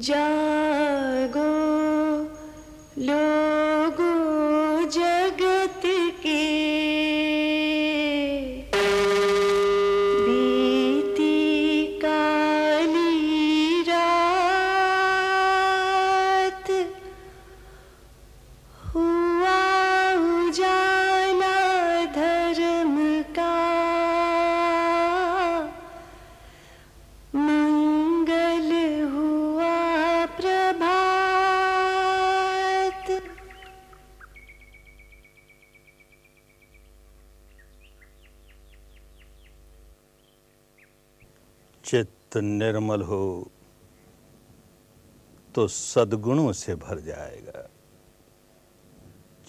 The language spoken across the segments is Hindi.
जागो निर्मल हो तो सदगुणों से भर जाएगा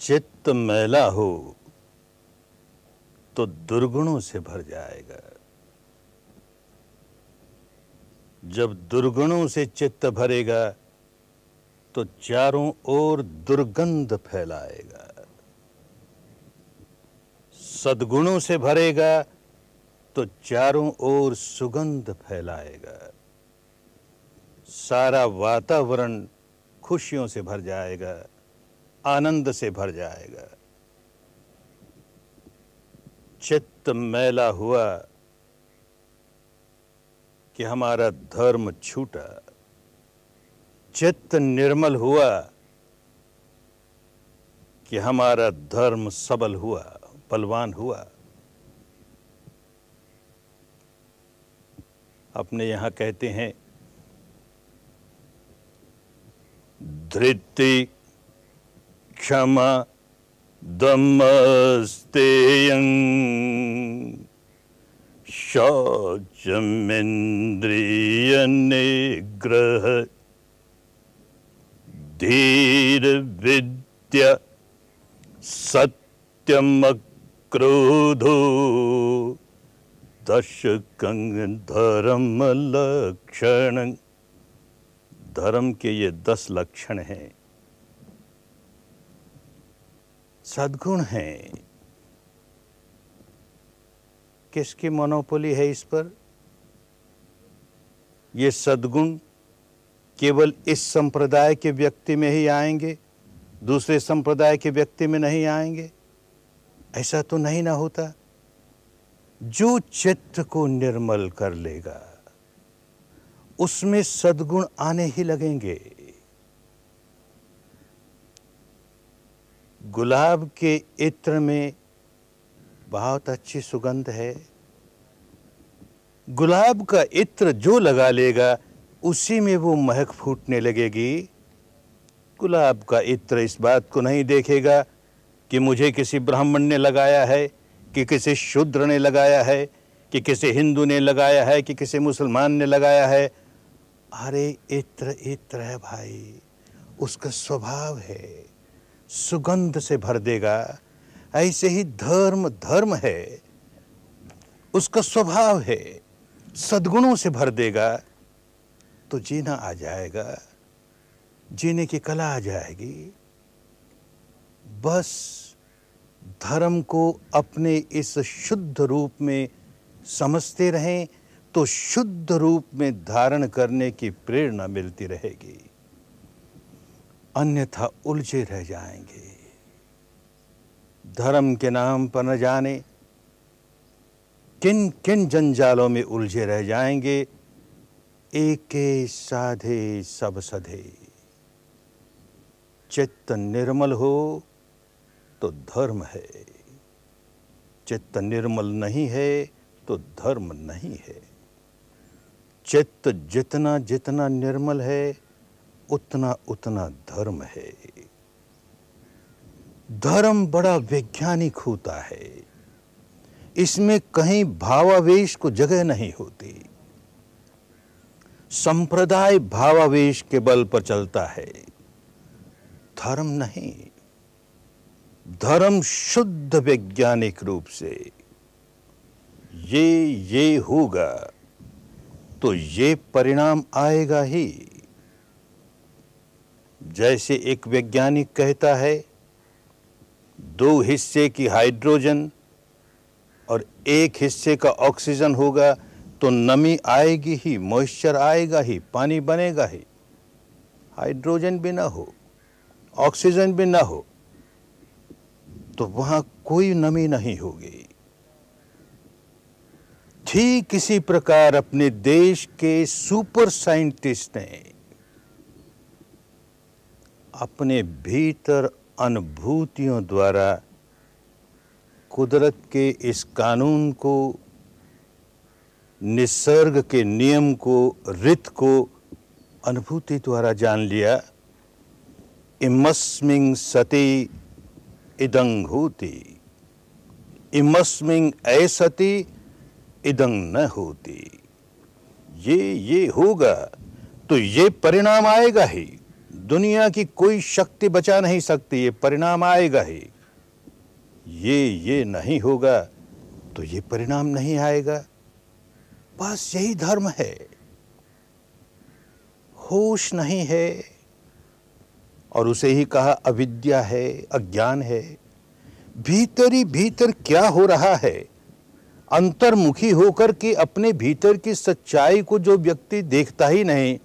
चित्त मैला हो तो दुर्गुणों से भर जाएगा जब दुर्गुणों से चित्त भरेगा तो चारों ओर दुर्गंध फैलाएगा सदगुणों से भरेगा तो चारों ओर सुगंध फैलाएगा सारा वातावरण खुशियों से भर जाएगा आनंद से भर जाएगा चित्त मैला हुआ कि हमारा धर्म छूटा चित्त निर्मल हुआ कि हमारा धर्म सबल हुआ बलवान हुआ अपने यहां कहते हैं धृति क्षमा दमस्तेयं शौचमिन्द्रियनिग्रह धीरविद्या सत्यमक्रोधो दशकं धर्मलक्षणं धर्म के ये दस लक्षण हैं सदगुण हैं किसकी मोनोपोली है इस पर ये सदगुण केवल इस संप्रदाय के व्यक्ति में ही आएंगे दूसरे संप्रदाय के व्यक्ति में नहीं आएंगे ऐसा तो नहीं ना होता जो चित्त को निर्मल कर लेगा उसमें सदगुण आने ही लगेंगे गुलाब के इत्र में बहुत अच्छी सुगंध है गुलाब का इत्र जो लगा लेगा उसी में वो महक फूटने लगेगी गुलाब का इत्र इस बात को नहीं देखेगा कि मुझे किसी ब्राह्मण ने लगाया है कि किसी शूद्र ने लगाया है कि किसी हिंदू ने लगाया है कि किसी मुसलमान ने लगाया है अरे इत्र इत्र है भाई उसका स्वभाव है सुगंध से भर देगा ऐसे ही धर्म धर्म है उसका स्वभाव है सद्गुणों से भर देगा तो जीना आ जाएगा जीने की कला आ जाएगी बस धर्म को अपने इस शुद्ध रूप में समझते रहें तो शुद्ध रूप में धारण करने की प्रेरणा मिलती रहेगी अन्यथा उलझे रह जाएंगे धर्म के नाम पर न जाने किन किन जंजालों में उलझे रह जाएंगे एक साधे सब सधे चित्त निर्मल हो तो धर्म है चित्त निर्मल नहीं है तो धर्म नहीं है चित्त जितना जितना निर्मल है उतना उतना धर्म है धर्म बड़ा वैज्ञानिक होता है इसमें कहीं भावावेश को जगह नहीं होती संप्रदाय भावावेश के बल पर चलता है धर्म नहीं धर्म शुद्ध वैज्ञानिक रूप से ये ये होगा तो ये परिणाम आएगा ही जैसे एक वैज्ञानिक कहता है दो हिस्से की हाइड्रोजन और एक हिस्से का ऑक्सीजन होगा तो नमी आएगी ही मॉइस्चर आएगा ही पानी बनेगा ही हाइड्रोजन भी ना हो ऑक्सीजन भी ना हो तो वहाँ कोई नमी नहीं होगी ठीक इसी प्रकार अपने देश के सुपर साइंटिस्ट ने अपने भीतर अनुभूतियों द्वारा कुदरत के इस कानून को निसर्ग के नियम को रित को अनुभूति द्वारा जान लिया इमस्मिंग सती इदंगूति इमस्मिंग ऐसती इदं न होती ये ये होगा तो ये परिणाम आएगा ही दुनिया की कोई शक्ति बचा नहीं सकती ये परिणाम आएगा ही ये ये नहीं होगा तो ये परिणाम नहीं आएगा बस यही धर्म है होश नहीं है और उसे ही कहा अविद्या है अज्ञान है भीतर ही भीतर क्या हो रहा है अंतर्मुखी होकर के अपने भीतर की सच्चाई को जो व्यक्ति देखता ही नहीं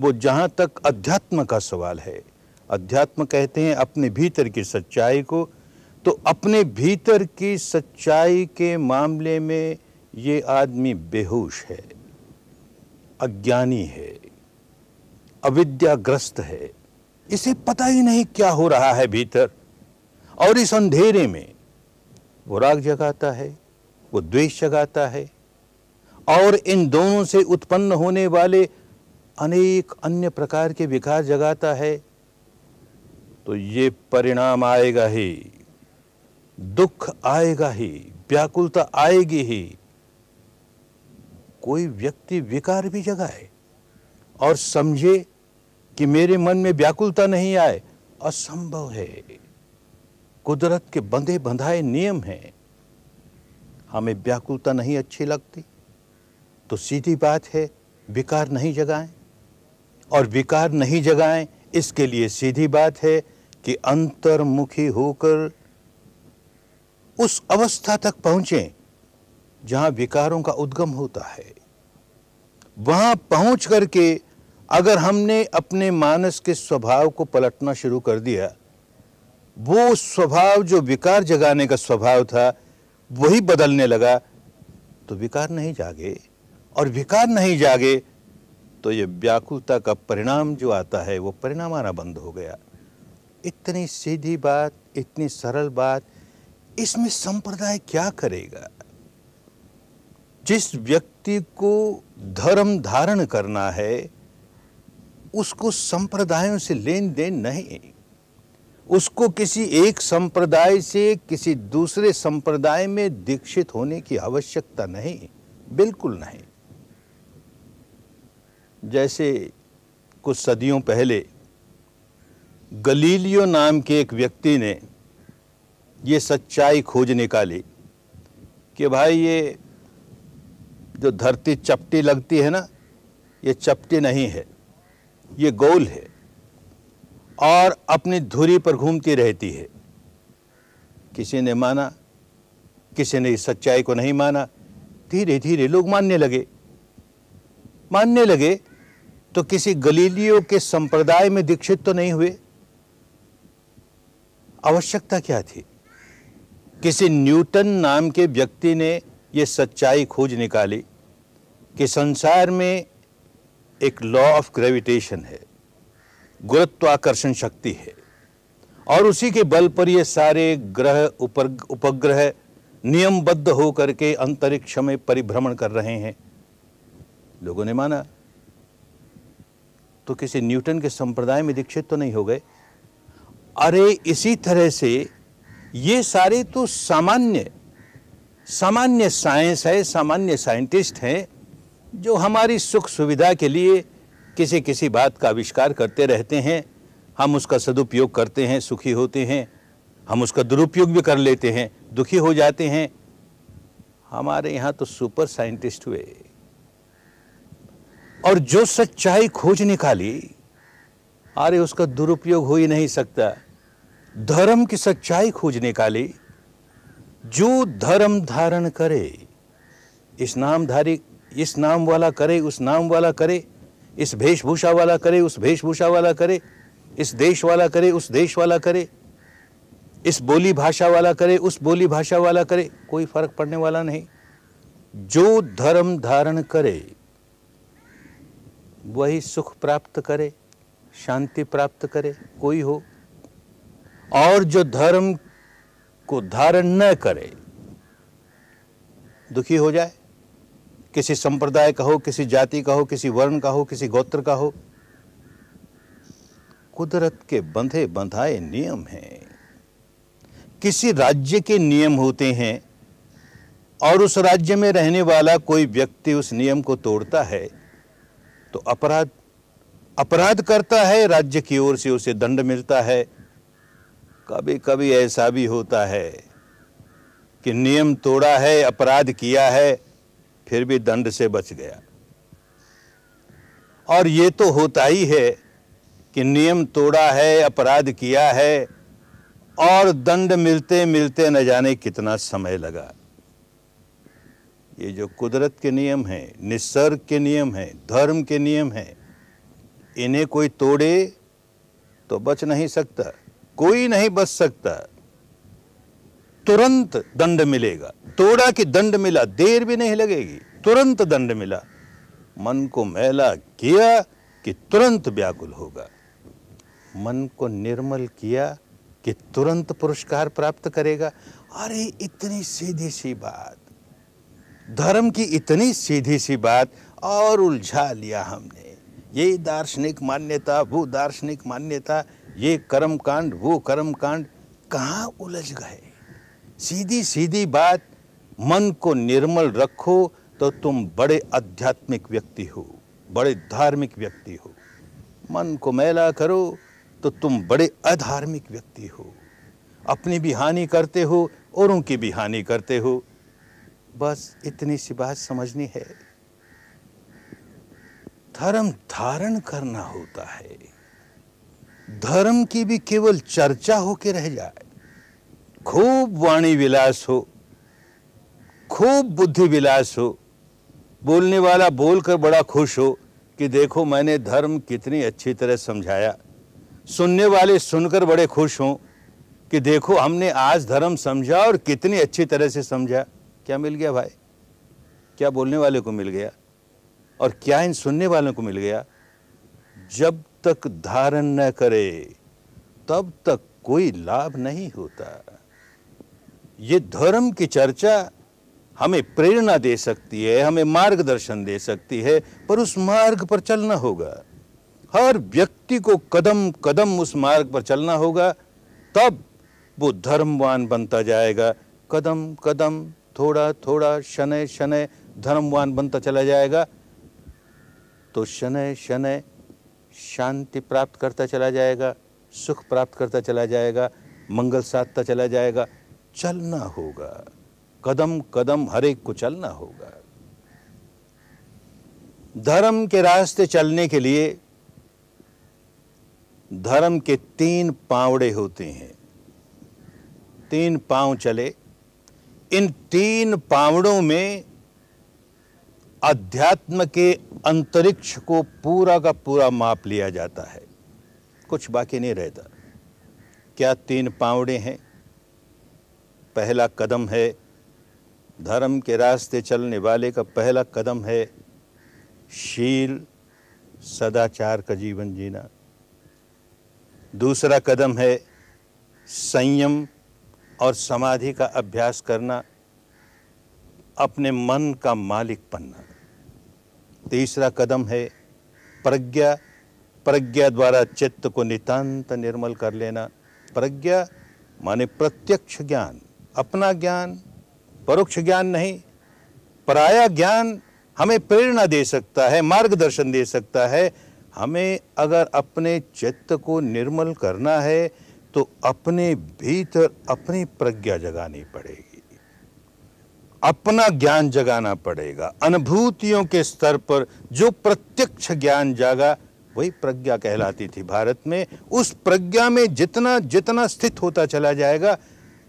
वो जहाँ तक अध्यात्म का सवाल है अध्यात्म कहते हैं अपने भीतर की सच्चाई को तो अपने भीतर की सच्चाई के मामले में ये आदमी बेहोश है अज्ञानी है अविद्याग्रस्त है इसे पता ही नहीं क्या हो रहा है भीतर और इस अंधेरे में वो राग जगाता है वो द्वेष जगाता है और इन दोनों से उत्पन्न होने वाले अनेक अन्य प्रकार के विकार जगाता है तो ये परिणाम आएगा ही दुख आएगा ही व्याकुलता आएगी ही कोई व्यक्ति विकार भी जगाए और समझे कि मेरे मन में व्याकुलता नहीं आए असंभव है कुदरत के बंधे बंधाए नियम हैं हमें व्याकुलता नहीं अच्छी लगती तो सीधी बात है विकार नहीं जगाएं और विकार नहीं जगाएं इसके लिए सीधी बात है कि अंतर्मुखी होकर उस अवस्था तक पहुंचे जहां विकारों का उद्गम होता है वहां पहुंच करके अगर हमने अपने मानस के स्वभाव को पलटना शुरू कर दिया वो स्वभाव जो विकार जगाने का स्वभाव था वही बदलने लगा तो विकार नहीं जागे और विकार नहीं जागे तो ये व्याकुलता का परिणाम जो आता है वो परिणाम आना बंद हो गया इतनी सीधी बात इतनी सरल बात इसमें संप्रदाय क्या करेगा जिस व्यक्ति को धर्म धारण करना है उसको संप्रदायों से लेन देन नहीं उसको किसी एक संप्रदाय से किसी दूसरे संप्रदाय में दीक्षित होने की आवश्यकता नहीं बिल्कुल नहीं जैसे कुछ सदियों पहले गलीलियो नाम के एक व्यक्ति ने ये सच्चाई खोज निकाली कि भाई ये जो धरती चपटी लगती है ना ये चपटी नहीं है ये गोल है और अपनी धुरी पर घूमती रहती है किसी ने माना किसी ने इस सच्चाई को नहीं माना धीरे धीरे लोग मानने लगे मानने लगे तो किसी गलीलियों के संप्रदाय में दीक्षित तो नहीं हुए आवश्यकता क्या थी किसी न्यूटन नाम के व्यक्ति ने यह सच्चाई खोज निकाली कि संसार में एक लॉ ऑफ ग्रेविटेशन है गुरुत्वाकर्षण शक्ति है और उसी के बल पर ये सारे ग्रह उपर उपग्रह नियमबद्ध होकर के अंतरिक्ष में परिभ्रमण कर रहे हैं लोगों ने माना तो किसी न्यूटन के संप्रदाय में दीक्षित तो नहीं हो गए अरे इसी तरह से ये सारे तो सामान्य सामान्य साइंस है सामान्य साइंटिस्ट हैं जो हमारी सुख सुविधा के लिए किसी किसी बात का आविष्कार करते रहते हैं हम उसका सदुपयोग करते हैं सुखी होते हैं हम उसका दुरुपयोग भी कर लेते हैं दुखी हो जाते हैं हमारे यहाँ तो सुपर साइंटिस्ट हुए और जो सच्चाई खोज निकाली अरे उसका दुरुपयोग हो ही नहीं सकता धर्म की सच्चाई खोज निकाली जो धर्म धारण करे इस नामधारी इस नाम वाला करे उस नाम वाला करे इस वेशभूषा वाला करे उस वेशभूषा वाला करे इस देश वाला करे उस देश वाला करे इस बोली भाषा वाला करे उस बोली भाषा वाला करे कोई फर्क पड़ने वाला नहीं जो धर्म धारण करे वही सुख प्राप्त करे शांति प्राप्त करे कोई हो और जो धर्म को धारण न करे दुखी हो जाए किसी संप्रदाय का हो किसी जाति का हो किसी वर्ण का हो किसी गोत्र का हो कुदरत के बंधे बंधाए नियम हैं किसी राज्य के नियम होते हैं और उस राज्य में रहने वाला कोई व्यक्ति उस नियम को तोड़ता है तो अपराध अपराध करता है राज्य की ओर से उसे दंड मिलता है कभी कभी ऐसा भी होता है कि नियम तोड़ा है अपराध किया है फिर भी दंड से बच गया और ये तो होता ही है कि नियम तोड़ा है अपराध किया है और दंड मिलते मिलते न जाने कितना समय लगा ये जो कुदरत के नियम हैं निसर्ग के नियम हैं धर्म के नियम हैं इन्हें कोई तोड़े तो बच नहीं सकता कोई नहीं बच सकता तुरंत दंड मिलेगा तोड़ा कि दंड मिला देर भी नहीं लगेगी तुरंत दंड मिला मन को मैला किया कि तुरंत व्याकुल होगा मन को निर्मल किया कि तुरंत पुरस्कार प्राप्त करेगा अरे इतनी सीधी सी बात धर्म की इतनी सीधी सी बात और उलझा लिया हमने ये दार्शनिक मान्यता वो दार्शनिक मान्यता ये कर्म कांड वो कर्म कांड कहाँ उलझ गए सीधी सीधी बात मन को निर्मल रखो तो तुम बड़े आध्यात्मिक व्यक्ति हो बड़े धार्मिक व्यक्ति हो मन को मैला करो तो तुम बड़े अधार्मिक व्यक्ति हो अपनी भी हानि करते हो औरों की भी हानि करते हो बस इतनी सी बात समझनी है धर्म धारण करना होता है धर्म की भी केवल चर्चा होके रह जाए खूब वाणी विलास हो खूब बुद्धि विलास हो बोलने वाला बोलकर बड़ा खुश हो कि देखो मैंने धर्म कितनी अच्छी तरह समझाया सुनने वाले सुनकर बड़े खुश हों कि देखो हमने आज धर्म समझा और कितनी अच्छी तरह से समझा क्या मिल गया भाई क्या बोलने वाले को मिल गया और क्या इन सुनने वालों को मिल गया जब तक धारण न करे तब तक कोई लाभ नहीं होता ये धर्म की चर्चा हमें प्रेरणा दे सकती है हमें मार्गदर्शन दे सकती है पर उस मार्ग पर चलना होगा हर व्यक्ति को कदम कदम उस मार्ग पर चलना होगा तब वो धर्मवान बनता जाएगा कदम कदम थोड़ा थोड़ा शनय शनय धर्मवान बनता चला जाएगा तो शनय शनय शांति प्राप्त करता चला जाएगा सुख प्राप्त करता चला जाएगा मंगल साधता चला जाएगा चलना होगा कदम कदम हर एक को चलना होगा धर्म के रास्ते चलने के लिए धर्म के तीन पावड़े होते हैं तीन पांव चले इन तीन पावड़ों में अध्यात्म के अंतरिक्ष को पूरा का पूरा माप लिया जाता है कुछ बाकी नहीं रहता क्या तीन पावड़े हैं पहला कदम है धर्म के रास्ते चलने वाले का पहला कदम है शील सदाचार का जीवन जीना दूसरा कदम है संयम और समाधि का अभ्यास करना अपने मन का मालिक बनना तीसरा कदम है प्रज्ञा प्रज्ञा द्वारा चित्त को नितांत निर्मल कर लेना प्रज्ञा माने प्रत्यक्ष ज्ञान अपना ज्ञान परोक्ष ज्ञान नहीं पराया ज्ञान हमें प्रेरणा दे सकता है मार्गदर्शन दे सकता है हमें अगर अपने चित्त को निर्मल करना है तो अपने भीतर अपनी प्रज्ञा जगानी पड़ेगी अपना ज्ञान जगाना पड़ेगा अनुभूतियों के स्तर पर जो प्रत्यक्ष ज्ञान जागा वही प्रज्ञा कहलाती थी भारत में उस प्रज्ञा में जितना जितना स्थित होता चला जाएगा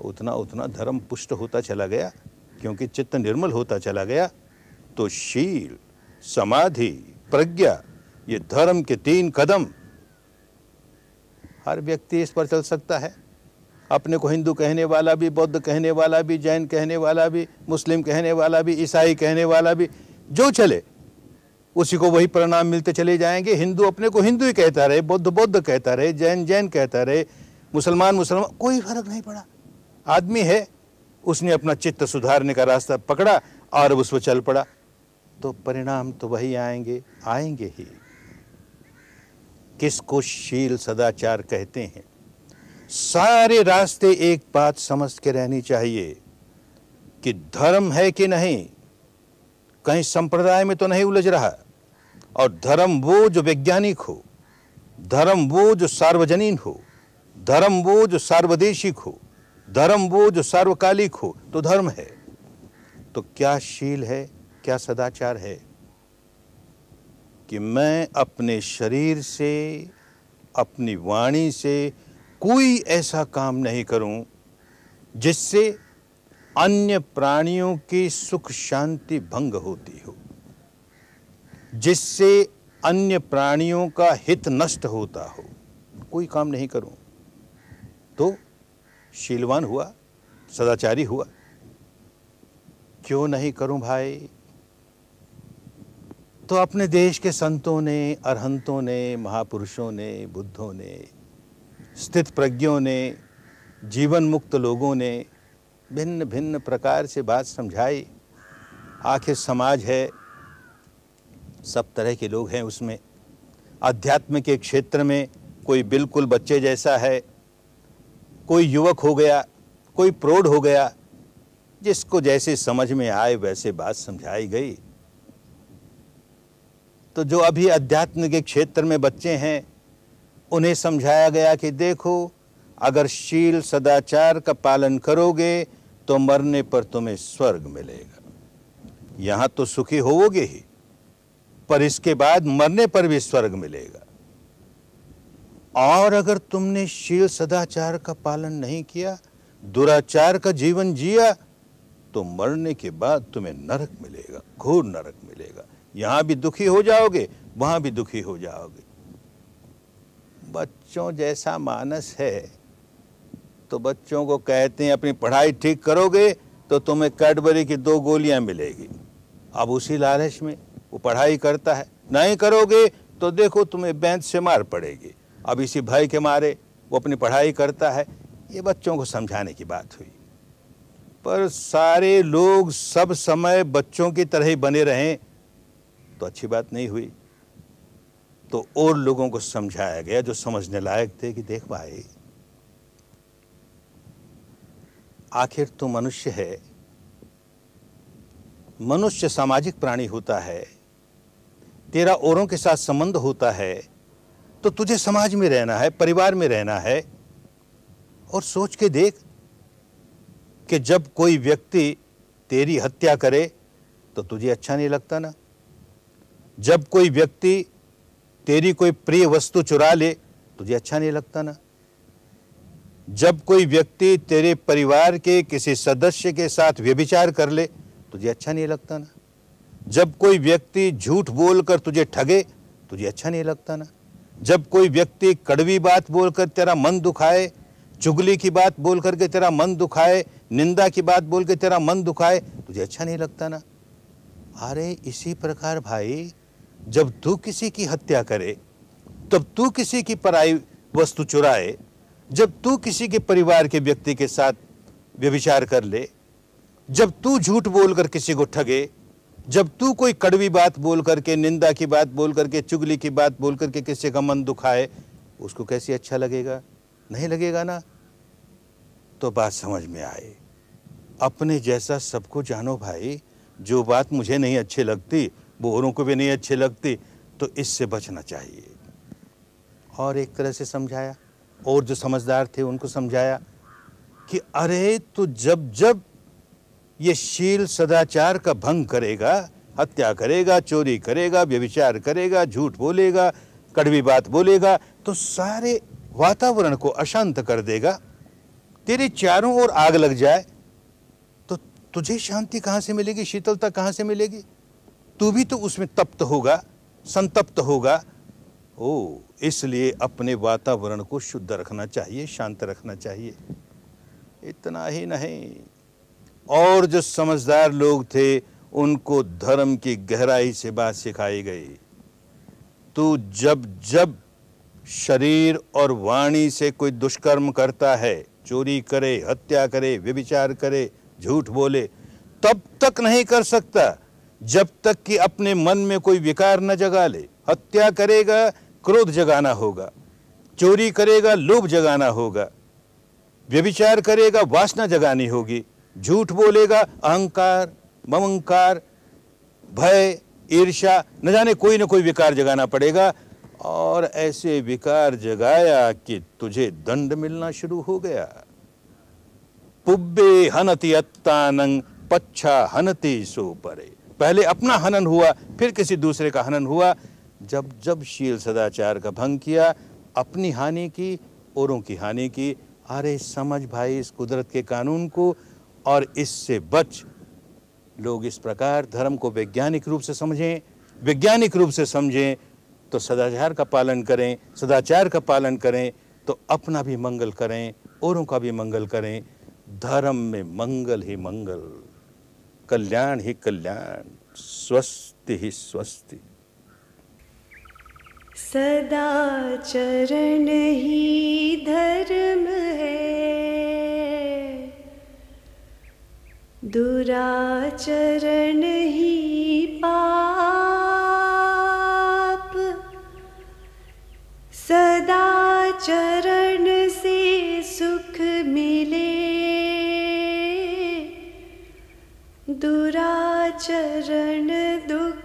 उतना उतना धर्म पुष्ट होता चला गया क्योंकि चित्त निर्मल होता चला गया तो शील समाधि प्रज्ञा ये धर्म के तीन कदम हर व्यक्ति इस पर चल सकता है अपने को हिंदू कहने वाला भी बौद्ध कहने वाला भी जैन कहने वाला भी मुस्लिम कहने वाला भी ईसाई कहने वाला भी जो चले उसी को वही परिणाम मिलते चले जाएंगे हिंदू अपने को हिंदू ही कहता रहे बौद्ध बौद्ध कहता रहे जैन जैन कहता रहे मुसलमान मुसलमान कोई फर्क नहीं पड़ा आदमी है उसने अपना चित्त सुधारने का रास्ता पकड़ा और उस पर चल पड़ा तो परिणाम तो वही आएंगे आएंगे ही किसको शील सदाचार कहते हैं सारे रास्ते एक बात समझ के रहनी चाहिए कि धर्म है कि नहीं कहीं संप्रदाय में तो नहीं उलझ रहा और धर्म वो जो वैज्ञानिक हो धर्म वो जो सार्वजनिक हो धर्म वो जो सार्वदेशिक हो धर्म वो जो सार्वकालिक हो तो धर्म है तो क्या शील है क्या सदाचार है कि मैं अपने शरीर से अपनी वाणी से कोई ऐसा काम नहीं करूं जिससे अन्य प्राणियों की सुख शांति भंग होती हो जिससे अन्य प्राणियों का हित नष्ट होता हो कोई काम नहीं करूं तो शीलवान हुआ सदाचारी हुआ क्यों नहीं करूं भाई तो अपने देश के संतों ने अरहंतों ने महापुरुषों ने बुद्धों ने स्थित प्रज्ञों ने जीवन मुक्त लोगों ने भिन्न भिन्न प्रकार से बात समझाई आखिर समाज है सब तरह के लोग हैं उसमें अध्यात्म के क्षेत्र में कोई बिल्कुल बच्चे जैसा है कोई युवक हो गया कोई प्रौढ़ हो गया जिसको जैसे समझ में आए वैसे बात समझाई गई तो जो अभी अध्यात्म के क्षेत्र में बच्चे हैं उन्हें समझाया गया कि देखो अगर शील सदाचार का पालन करोगे तो मरने पर तुम्हें स्वर्ग मिलेगा यहां तो सुखी होवोगे ही पर इसके बाद मरने पर भी स्वर्ग मिलेगा और अगर तुमने शील सदाचार का पालन नहीं किया दुराचार का जीवन जिया तो मरने के बाद तुम्हें नरक मिलेगा घोर नरक मिलेगा यहाँ भी दुखी हो जाओगे वहां भी दुखी हो जाओगे बच्चों जैसा मानस है तो बच्चों को कहते हैं अपनी पढ़ाई ठीक करोगे तो तुम्हें कैडबरी की दो गोलियां मिलेगी अब उसी लालच में वो पढ़ाई करता है नहीं करोगे तो देखो तुम्हें बैंत से मार पड़ेगी अब इसी भय के मारे वो अपनी पढ़ाई करता है ये बच्चों को समझाने की बात हुई पर सारे लोग सब समय बच्चों की तरह ही बने रहें तो अच्छी बात नहीं हुई तो और लोगों को समझाया गया जो समझने लायक थे कि देख भाई आखिर तो मनुष्य है मनुष्य सामाजिक प्राणी होता है तेरा औरों के साथ संबंध होता है तो तुझे समाज में रहना है परिवार में रहना है और सोच के देख कि जब कोई व्यक्ति तेरी हत्या करे तो तुझे अच्छा नहीं लगता ना जब कोई व्यक्ति तेरी कोई प्रिय वस्तु चुरा ले तुझे अच्छा नहीं लगता ना जब कोई व्यक्ति तेरे परिवार के किसी सदस्य के साथ व्यभिचार कर ले तुझे अच्छा नहीं लगता ना जब कोई व्यक्ति झूठ बोलकर तुझे ठगे तुझे अच्छा नहीं लगता ना जब कोई व्यक्ति कड़वी बात बोलकर तेरा मन दुखाए चुगली की बात बोल करके तेरा मन दुखाए निंदा की बात बोल के तेरा मन दुखाए तुझे अच्छा नहीं लगता ना अरे इसी प्रकार भाई जब तू किसी की हत्या करे तब तू किसी की पराई वस्तु चुराए जब तू किसी के परिवार के व्यक्ति के साथ व्यभिचार कर ले जब तू झूठ बोलकर किसी को ठगे जब तू कोई कड़वी बात बोल करके निंदा की बात बोल करके चुगली की बात बोल करके किसी का मन दुखाए उसको कैसे अच्छा लगेगा नहीं लगेगा ना तो बात समझ में आए अपने जैसा सबको जानो भाई जो बात मुझे नहीं अच्छी लगती वो औरों को भी नहीं अच्छी लगती तो इससे बचना चाहिए और एक तरह से समझाया और जो समझदार थे उनको समझाया कि अरे तो जब जब ये शील सदाचार का भंग करेगा हत्या करेगा चोरी करेगा व्यविचार करेगा झूठ बोलेगा कड़वी बात बोलेगा तो सारे वातावरण को अशांत कर देगा तेरे चारों ओर आग लग जाए तो तुझे शांति कहाँ से मिलेगी शीतलता कहाँ से मिलेगी तू भी तो उसमें तप्त होगा संतप्त होगा ओ इसलिए अपने वातावरण को शुद्ध रखना चाहिए शांत रखना चाहिए इतना ही नहीं और जो समझदार लोग थे उनको धर्म की गहराई से बात सिखाई गई तू तो जब जब शरीर और वाणी से कोई दुष्कर्म करता है चोरी करे हत्या करे व्यभिचार करे झूठ बोले तब तक नहीं कर सकता जब तक कि अपने मन में कोई विकार न जगा ले हत्या करेगा क्रोध जगाना होगा चोरी करेगा लोभ जगाना होगा व्यभिचार करेगा वासना जगानी होगी झूठ बोलेगा अहंकार ममंकार भय ईर्षा न जाने कोई ना कोई विकार जगाना पड़ेगा और ऐसे विकार जगाया कि तुझे दंड मिलना शुरू हो गया पुब्बे हनति अत्तानंग पच्छा हनति सो परे पहले अपना हनन हुआ फिर किसी दूसरे का हनन हुआ जब जब शील सदाचार का भंग किया अपनी हानि की औरों की हानि की अरे समझ भाई इस कुदरत के कानून को और इससे बच लोग इस प्रकार धर्म को वैज्ञानिक रूप से समझें वैज्ञानिक रूप से समझें तो सदाचार का पालन करें सदाचार का पालन करें तो अपना भी मंगल करें औरों का भी मंगल करें धर्म में मंगल ही मंगल कल्याण ही कल्याण स्वस्ति ही स्वस्ति सदा चरण ही धर्म है ही पाप सदा से सुख मिले दुराचरण दुख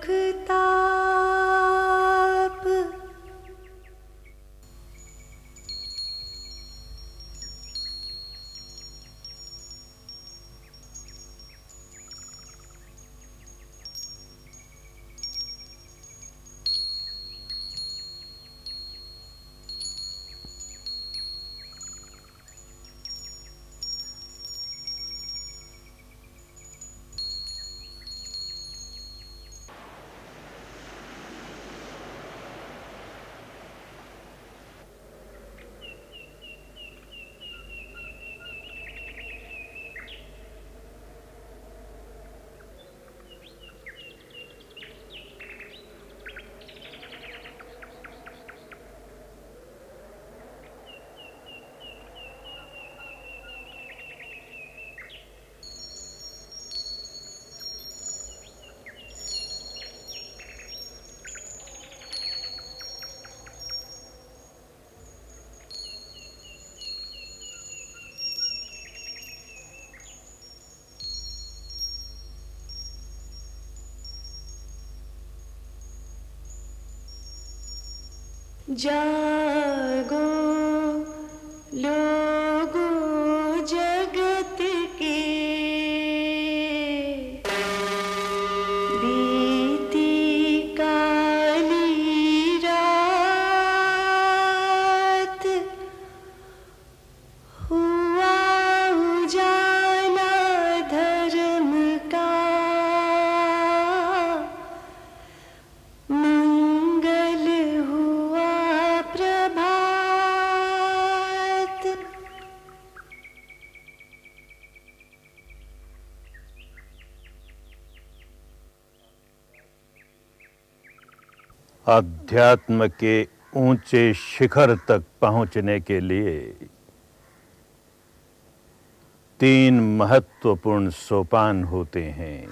जागो लो अध्यात्म के ऊंचे शिखर तक पहुंचने के लिए तीन महत्वपूर्ण सोपान होते हैं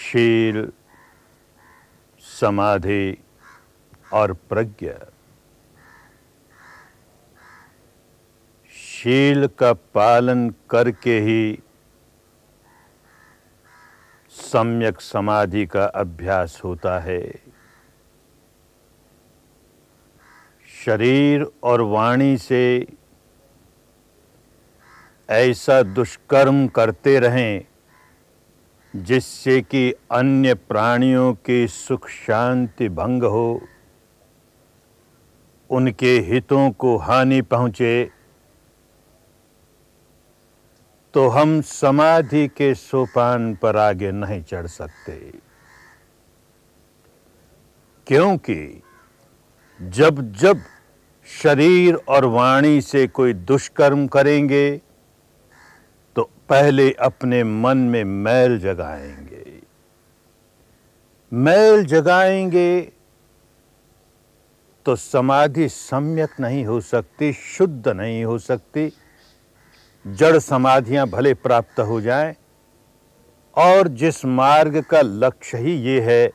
शील समाधि और प्रज्ञा शील का पालन करके ही सम्यक समाधि का अभ्यास होता है शरीर और वाणी से ऐसा दुष्कर्म करते रहें जिससे कि अन्य प्राणियों की सुख शांति भंग हो उनके हितों को हानि पहुँचे तो हम समाधि के सोपान पर आगे नहीं चढ़ सकते क्योंकि जब जब शरीर और वाणी से कोई दुष्कर्म करेंगे तो पहले अपने मन में मैल जगाएंगे मैल जगाएंगे तो समाधि सम्यक नहीं हो सकती शुद्ध नहीं हो सकती जड़ समाधियां भले प्राप्त हो जाएं और जिस मार्ग का लक्ष्य ही ये है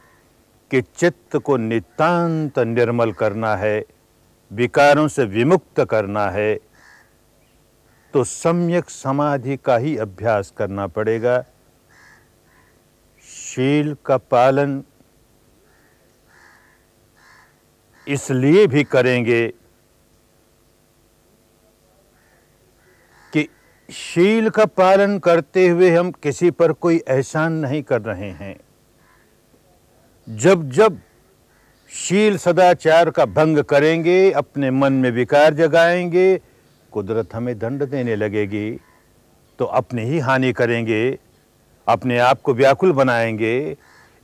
कि चित्त को नितांत निर्मल करना है विकारों से विमुक्त करना है तो सम्यक समाधि का ही अभ्यास करना पड़ेगा शील का पालन इसलिए भी करेंगे शील का पालन करते हुए हम किसी पर कोई एहसान नहीं कर रहे हैं जब जब शील सदाचार का भंग करेंगे अपने मन में विकार जगाएंगे कुदरत हमें दंड देने लगेगी तो अपनी ही हानि करेंगे अपने आप को व्याकुल बनाएंगे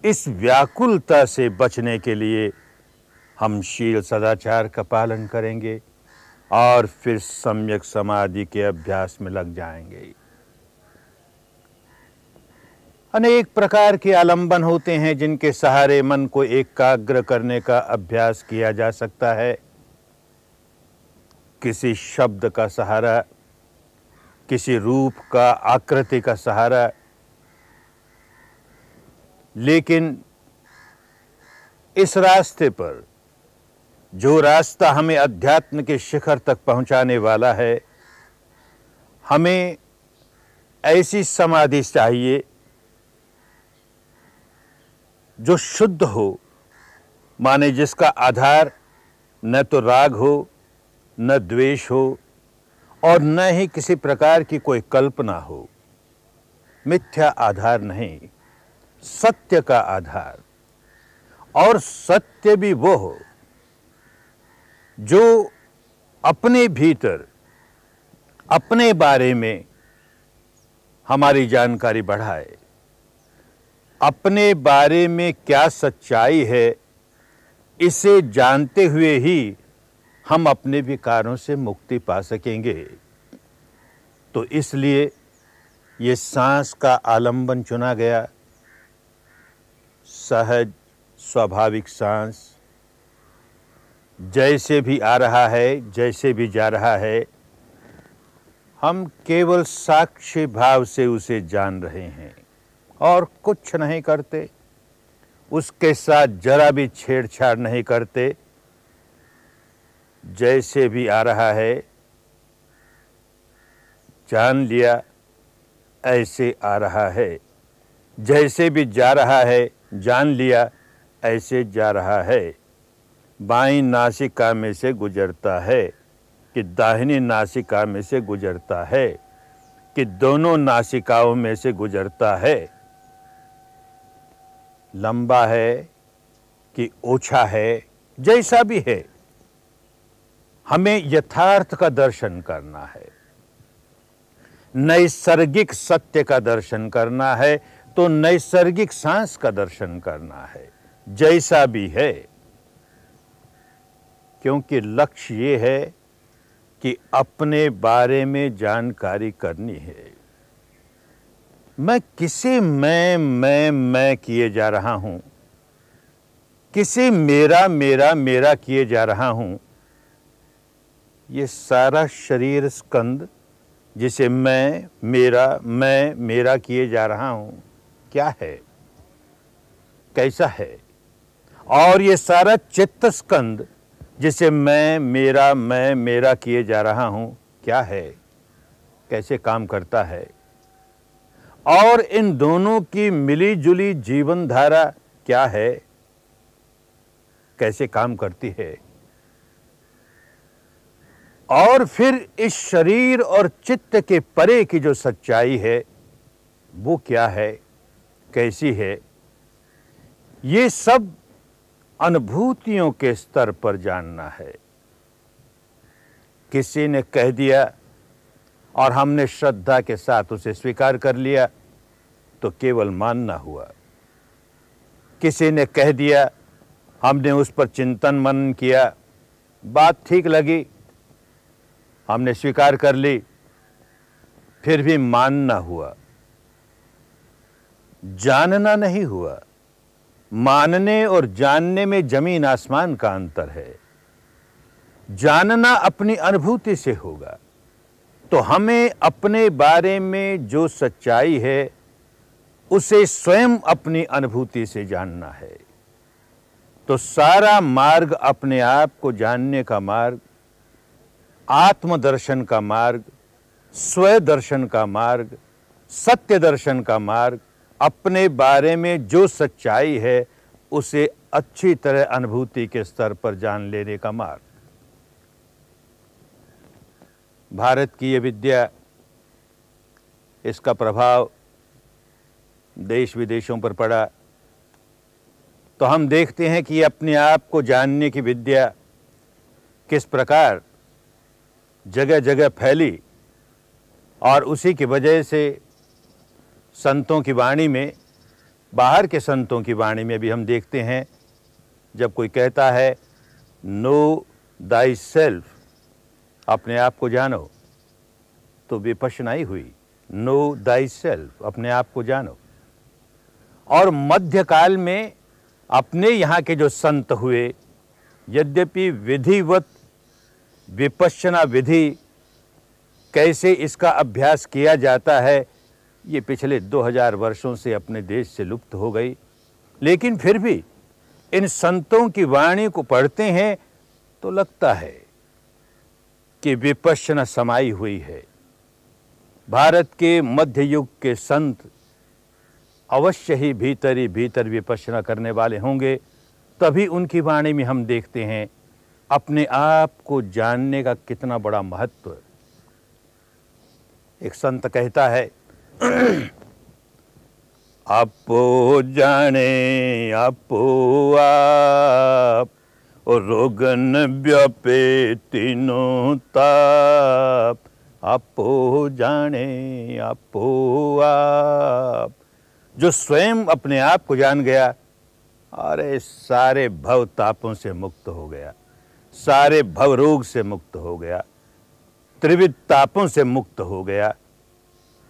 इस व्याकुलता से बचने के लिए हम शील सदाचार का पालन करेंगे और फिर सम्यक समाधि के अभ्यास में लग जाएंगे अनेक प्रकार के आलंबन होते हैं जिनके सहारे मन को एकाग्र करने का अभ्यास किया जा सकता है किसी शब्द का सहारा किसी रूप का आकृति का सहारा लेकिन इस रास्ते पर जो रास्ता हमें अध्यात्म के शिखर तक पहुंचाने वाला है हमें ऐसी समाधि चाहिए जो शुद्ध हो माने जिसका आधार न तो राग हो न द्वेष हो और न ही किसी प्रकार की कोई कल्पना हो मिथ्या आधार नहीं सत्य का आधार और सत्य भी वो हो जो अपने भीतर अपने बारे में हमारी जानकारी बढ़ाए अपने बारे में क्या सच्चाई है इसे जानते हुए ही हम अपने विकारों से मुक्ति पा सकेंगे तो इसलिए ये सांस का आलंबन चुना गया सहज स्वाभाविक सांस जैसे भी आ रहा है जैसे भी जा रहा है हम केवल साक्षी भाव से उसे जान रहे हैं और कुछ नहीं करते उसके साथ जरा भी छेड़छाड़ नहीं करते जैसे भी आ रहा है जान लिया ऐसे आ रहा है जैसे भी जा रहा है जान लिया ऐसे जा रहा है बाई नासिका में से गुजरता है कि दाहिनी नासिका में से गुजरता है कि दोनों नासिकाओं में से गुजरता है लंबा है कि ओछा है जैसा भी है हमें यथार्थ का दर्शन करना है नैसर्गिक सत्य का दर्शन करना है तो नैसर्गिक सांस का दर्शन करना है जैसा भी है क्योंकि लक्ष्य ये है कि अपने बारे में जानकारी करनी है मैं किसी मैं मैं मैं किए जा रहा हूँ किसी मेरा मेरा मेरा किए जा रहा हूँ ये सारा शरीर स्कंद जिसे मैं मेरा मैं मेरा किए जा रहा हूँ क्या है कैसा है और ये सारा चित्त स्कंद जिसे मैं मेरा मैं मेरा किए जा रहा हूं क्या है कैसे काम करता है और इन दोनों की मिली जुली जीवन धारा क्या है कैसे काम करती है और फिर इस शरीर और चित्त के परे की जो सच्चाई है वो क्या है कैसी है ये सब अनुभूतियों के स्तर पर जानना है किसी ने कह दिया और हमने श्रद्धा के साथ उसे स्वीकार कर लिया तो केवल मानना हुआ किसी ने कह दिया हमने उस पर चिंतन मनन किया बात ठीक लगी हमने स्वीकार कर ली फिर भी मानना हुआ जानना नहीं हुआ मानने और जानने में जमीन आसमान का अंतर है जानना अपनी अनुभूति से होगा तो हमें अपने बारे में जो सच्चाई है उसे स्वयं अपनी अनुभूति से जानना है तो सारा मार्ग अपने आप को जानने का मार्ग आत्मदर्शन का मार्ग स्वयं दर्शन का मार्ग सत्य दर्शन का मार्ग अपने बारे में जो सच्चाई है उसे अच्छी तरह अनुभूति के स्तर पर जान लेने का मार्ग भारत की यह विद्या इसका प्रभाव देश विदेशों पर पड़ा तो हम देखते हैं कि अपने आप को जानने की विद्या किस प्रकार जगह जगह फैली और उसी की वजह से संतों की वाणी में बाहर के संतों की वाणी में भी हम देखते हैं जब कोई कहता है नो दाई सेल्फ अपने आप को जानो तो विपशनाई हुई नो दाई सेल्फ अपने आप को जानो और मध्यकाल में अपने यहाँ के जो संत हुए यद्यपि विधिवत विपश्चना विधि कैसे इसका अभ्यास किया जाता है ये पिछले 2000 वर्षों से अपने देश से लुप्त हो गई लेकिन फिर भी इन संतों की वाणी को पढ़ते हैं तो लगता है कि विपश्चना समाई हुई है भारत के मध्य युग के संत अवश्य ही भीतर ही भीतर विपश्चना करने वाले होंगे तभी उनकी वाणी में हम देखते हैं अपने आप को जानने का कितना बड़ा महत्व एक संत कहता है आपो जाने आपो आप और रोगन व्यापे तीनों ताप आपो जाने आपो आप जो स्वयं अपने आप को जान गया अरे सारे भव तापों से मुक्त हो गया सारे भव रोग से मुक्त हो गया त्रिविध तापों से मुक्त हो गया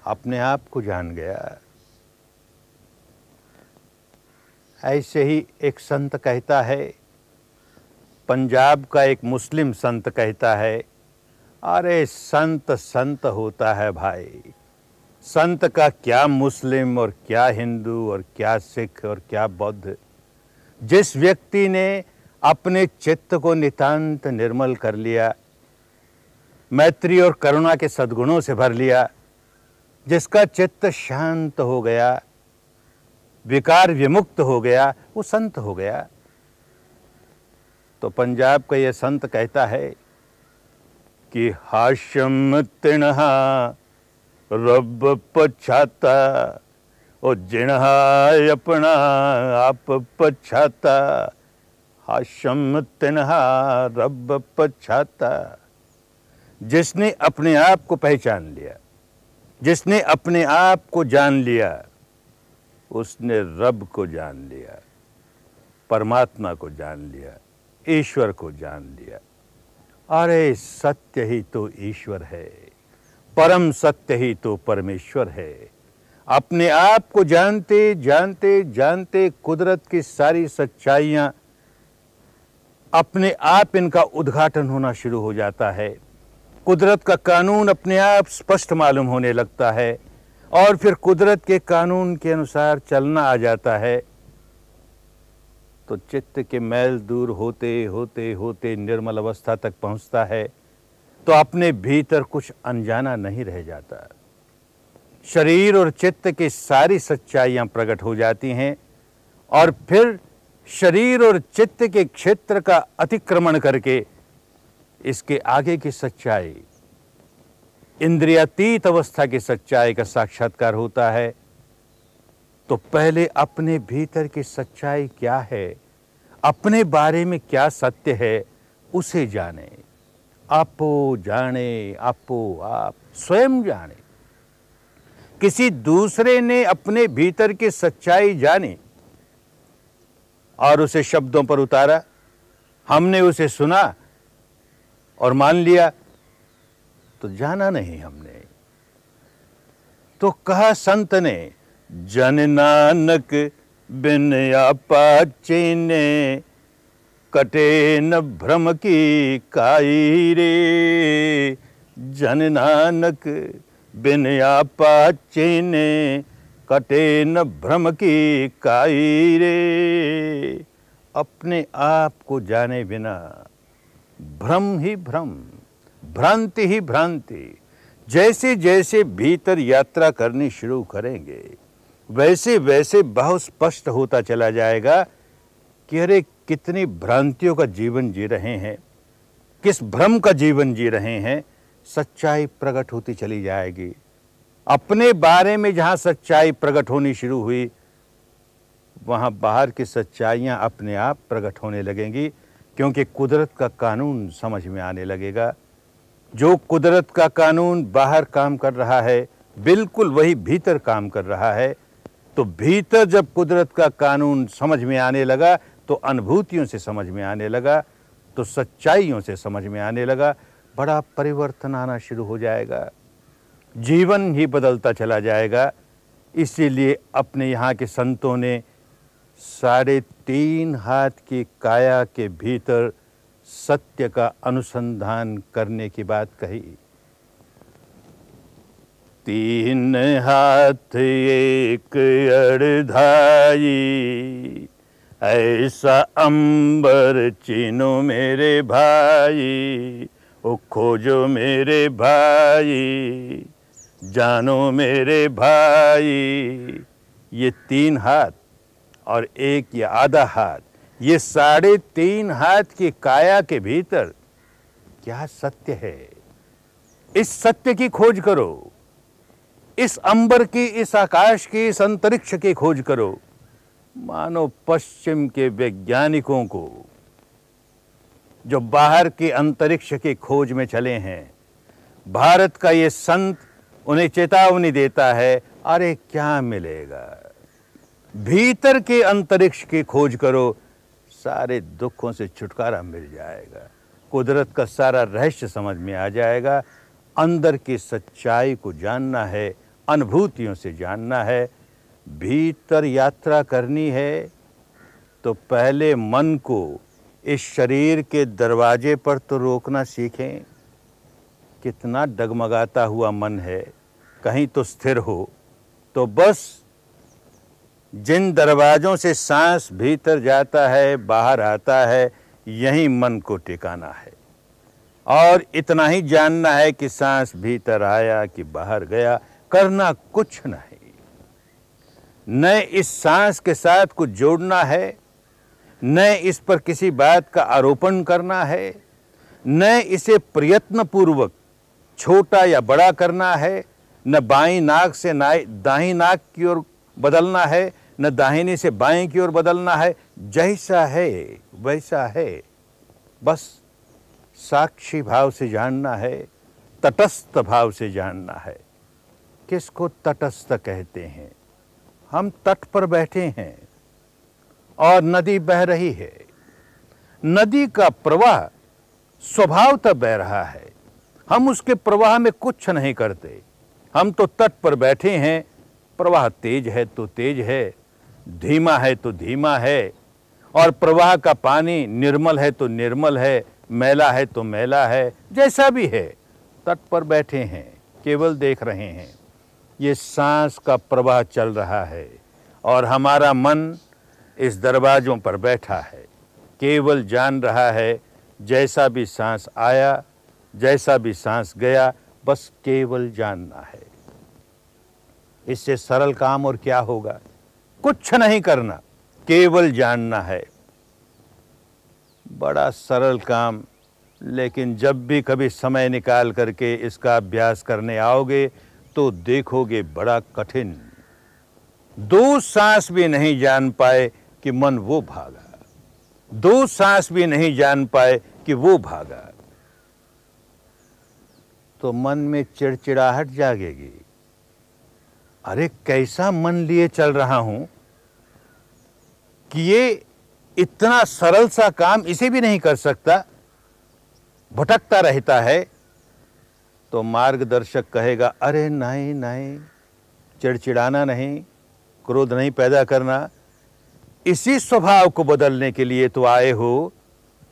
अपने आप को जान गया ऐसे ही एक संत कहता है पंजाब का एक मुस्लिम संत कहता है अरे संत संत होता है भाई संत का क्या मुस्लिम और क्या हिंदू और क्या सिख और क्या बौद्ध जिस व्यक्ति ने अपने चित्त को नितांत निर्मल कर लिया मैत्री और करुणा के सद्गुणों से भर लिया जिसका चित्त शांत हो गया विकार विमुक्त हो गया वो संत हो गया तो पंजाब का ये संत कहता है कि हाशम तिणहा रब पछाता ओ जिणहा अपना आप पछाता हाशम तिणहा रब पछाता जिसने अपने आप को पहचान लिया जिसने अपने आप को जान लिया उसने रब को जान लिया परमात्मा को जान लिया ईश्वर को जान लिया अरे सत्य ही तो ईश्वर है परम सत्य ही तो परमेश्वर है अपने आप को जानते जानते जानते कुदरत की सारी सच्चाइयाँ अपने आप इनका उद्घाटन होना शुरू हो जाता है कुदरत का कानून अपने आप स्पष्ट मालूम होने लगता है और फिर कुदरत के कानून के अनुसार चलना आ जाता है तो चित्त के मैल दूर होते होते होते निर्मल अवस्था तक पहुंचता है तो अपने भीतर कुछ अनजाना नहीं रह जाता शरीर और चित्त की सारी सच्चाइयां प्रकट हो जाती हैं और फिर शरीर और चित्त के क्षेत्र का अतिक्रमण करके इसके आगे की सच्चाई इंद्रियातीत अवस्था की सच्चाई का साक्षात्कार होता है तो पहले अपने भीतर की सच्चाई क्या है अपने बारे में क्या सत्य है उसे जाने आपो जाने आपो आप स्वयं जाने किसी दूसरे ने अपने भीतर की सच्चाई जानी और उसे शब्दों पर उतारा हमने उसे सुना और मान लिया तो जाना नहीं हमने तो कहा संत ने जन नानक बिन आपा चेने कटे न भ्रम की काई रे जन नानक बिन आपा चेने कटे न भ्रम की काई रे अपने आप को जाने बिना भ्रम ही भ्रम भ्रांति ही भ्रांति जैसे जैसे भीतर यात्रा करनी शुरू करेंगे वैसे वैसे बहुत स्पष्ट होता चला जाएगा कि अरे कितनी भ्रांतियों का जीवन जी रहे हैं किस भ्रम का जीवन जी रहे हैं सच्चाई प्रकट होती चली जाएगी अपने बारे में जहाँ सच्चाई प्रकट होनी शुरू हुई वहाँ बाहर की सच्चाइयाँ अपने आप प्रकट होने लगेंगी क्योंकि कुदरत का कानून समझ में आने लगेगा जो कुदरत का कानून बाहर काम कर रहा है बिल्कुल वही भीतर काम कर रहा है तो भीतर जब कुदरत का कानून समझ में आने लगा तो अनुभूतियों से समझ में आने लगा तो सच्चाइयों से समझ में आने लगा बड़ा परिवर्तन आना शुरू हो जाएगा जीवन ही बदलता चला जाएगा इसीलिए अपने यहाँ के संतों ने साढ़े तीन हाथ की काया के भीतर सत्य का अनुसंधान करने की बात कही तीन हाथ एक अड़धाई ऐसा अंबर चीनो मेरे भाई ओ खोजो मेरे भाई जानो मेरे भाई ये तीन हाथ और एक ये आधा हाथ ये साढ़े तीन हाथ की काया के भीतर क्या सत्य है इस सत्य की खोज करो इस अंबर की इस आकाश की इस अंतरिक्ष की खोज करो मानो पश्चिम के वैज्ञानिकों को जो बाहर के अंतरिक्ष की खोज में चले हैं भारत का ये संत उन्हें चेतावनी देता है अरे क्या मिलेगा भीतर के अंतरिक्ष की खोज करो सारे दुखों से छुटकारा मिल जाएगा कुदरत का सारा रहस्य समझ में आ जाएगा अंदर की सच्चाई को जानना है अनुभूतियों से जानना है भीतर यात्रा करनी है तो पहले मन को इस शरीर के दरवाजे पर तो रोकना सीखें कितना डगमगाता हुआ मन है कहीं तो स्थिर हो तो बस जिन दरवाज़ों से सांस भीतर जाता है बाहर आता है यही मन को टिकाना है और इतना ही जानना है कि सांस भीतर आया कि बाहर गया करना कुछ नहीं न इस सांस के साथ कुछ जोड़ना है न इस पर किसी बात का आरोपण करना है न इसे प्रयत्नपूर्वक छोटा या बड़ा करना है न बाई नाक से ना दाही नाक की ओर बदलना है न दाहिने से बाएं की ओर बदलना है जैसा है वैसा है बस साक्षी भाव से जानना है तटस्थ भाव से जानना है किसको तटस्थ कहते हैं हम तट पर बैठे हैं और नदी बह रही है नदी का प्रवाह स्वभावतः बह रहा है हम उसके प्रवाह में कुछ नहीं करते हम तो तट पर बैठे हैं प्रवाह तेज है तो तेज है धीमा है तो धीमा है और प्रवाह का पानी निर्मल है तो निर्मल है मैला है तो मैला है जैसा भी है तट पर बैठे हैं केवल देख रहे हैं ये सांस का प्रवाह चल रहा है और हमारा मन इस दरवाज़ों पर बैठा है केवल जान रहा है जैसा भी सांस आया जैसा भी सांस गया बस केवल जानना है इससे सरल काम और क्या होगा कुछ नहीं करना केवल जानना है बड़ा सरल काम लेकिन जब भी कभी समय निकाल करके इसका अभ्यास करने आओगे तो देखोगे बड़ा कठिन दो सांस भी नहीं जान पाए कि मन वो भागा दो सांस भी नहीं जान पाए कि वो भागा तो मन में चिड़चिड़ाहट जागेगी अरे कैसा मन लिए चल रहा हूं कि ये इतना सरल सा काम इसे भी नहीं कर सकता भटकता रहता है तो मार्गदर्शक कहेगा अरे नहीं नहीं चिड़चिड़ाना नहीं क्रोध नहीं पैदा करना इसी स्वभाव को बदलने के लिए तो आए हो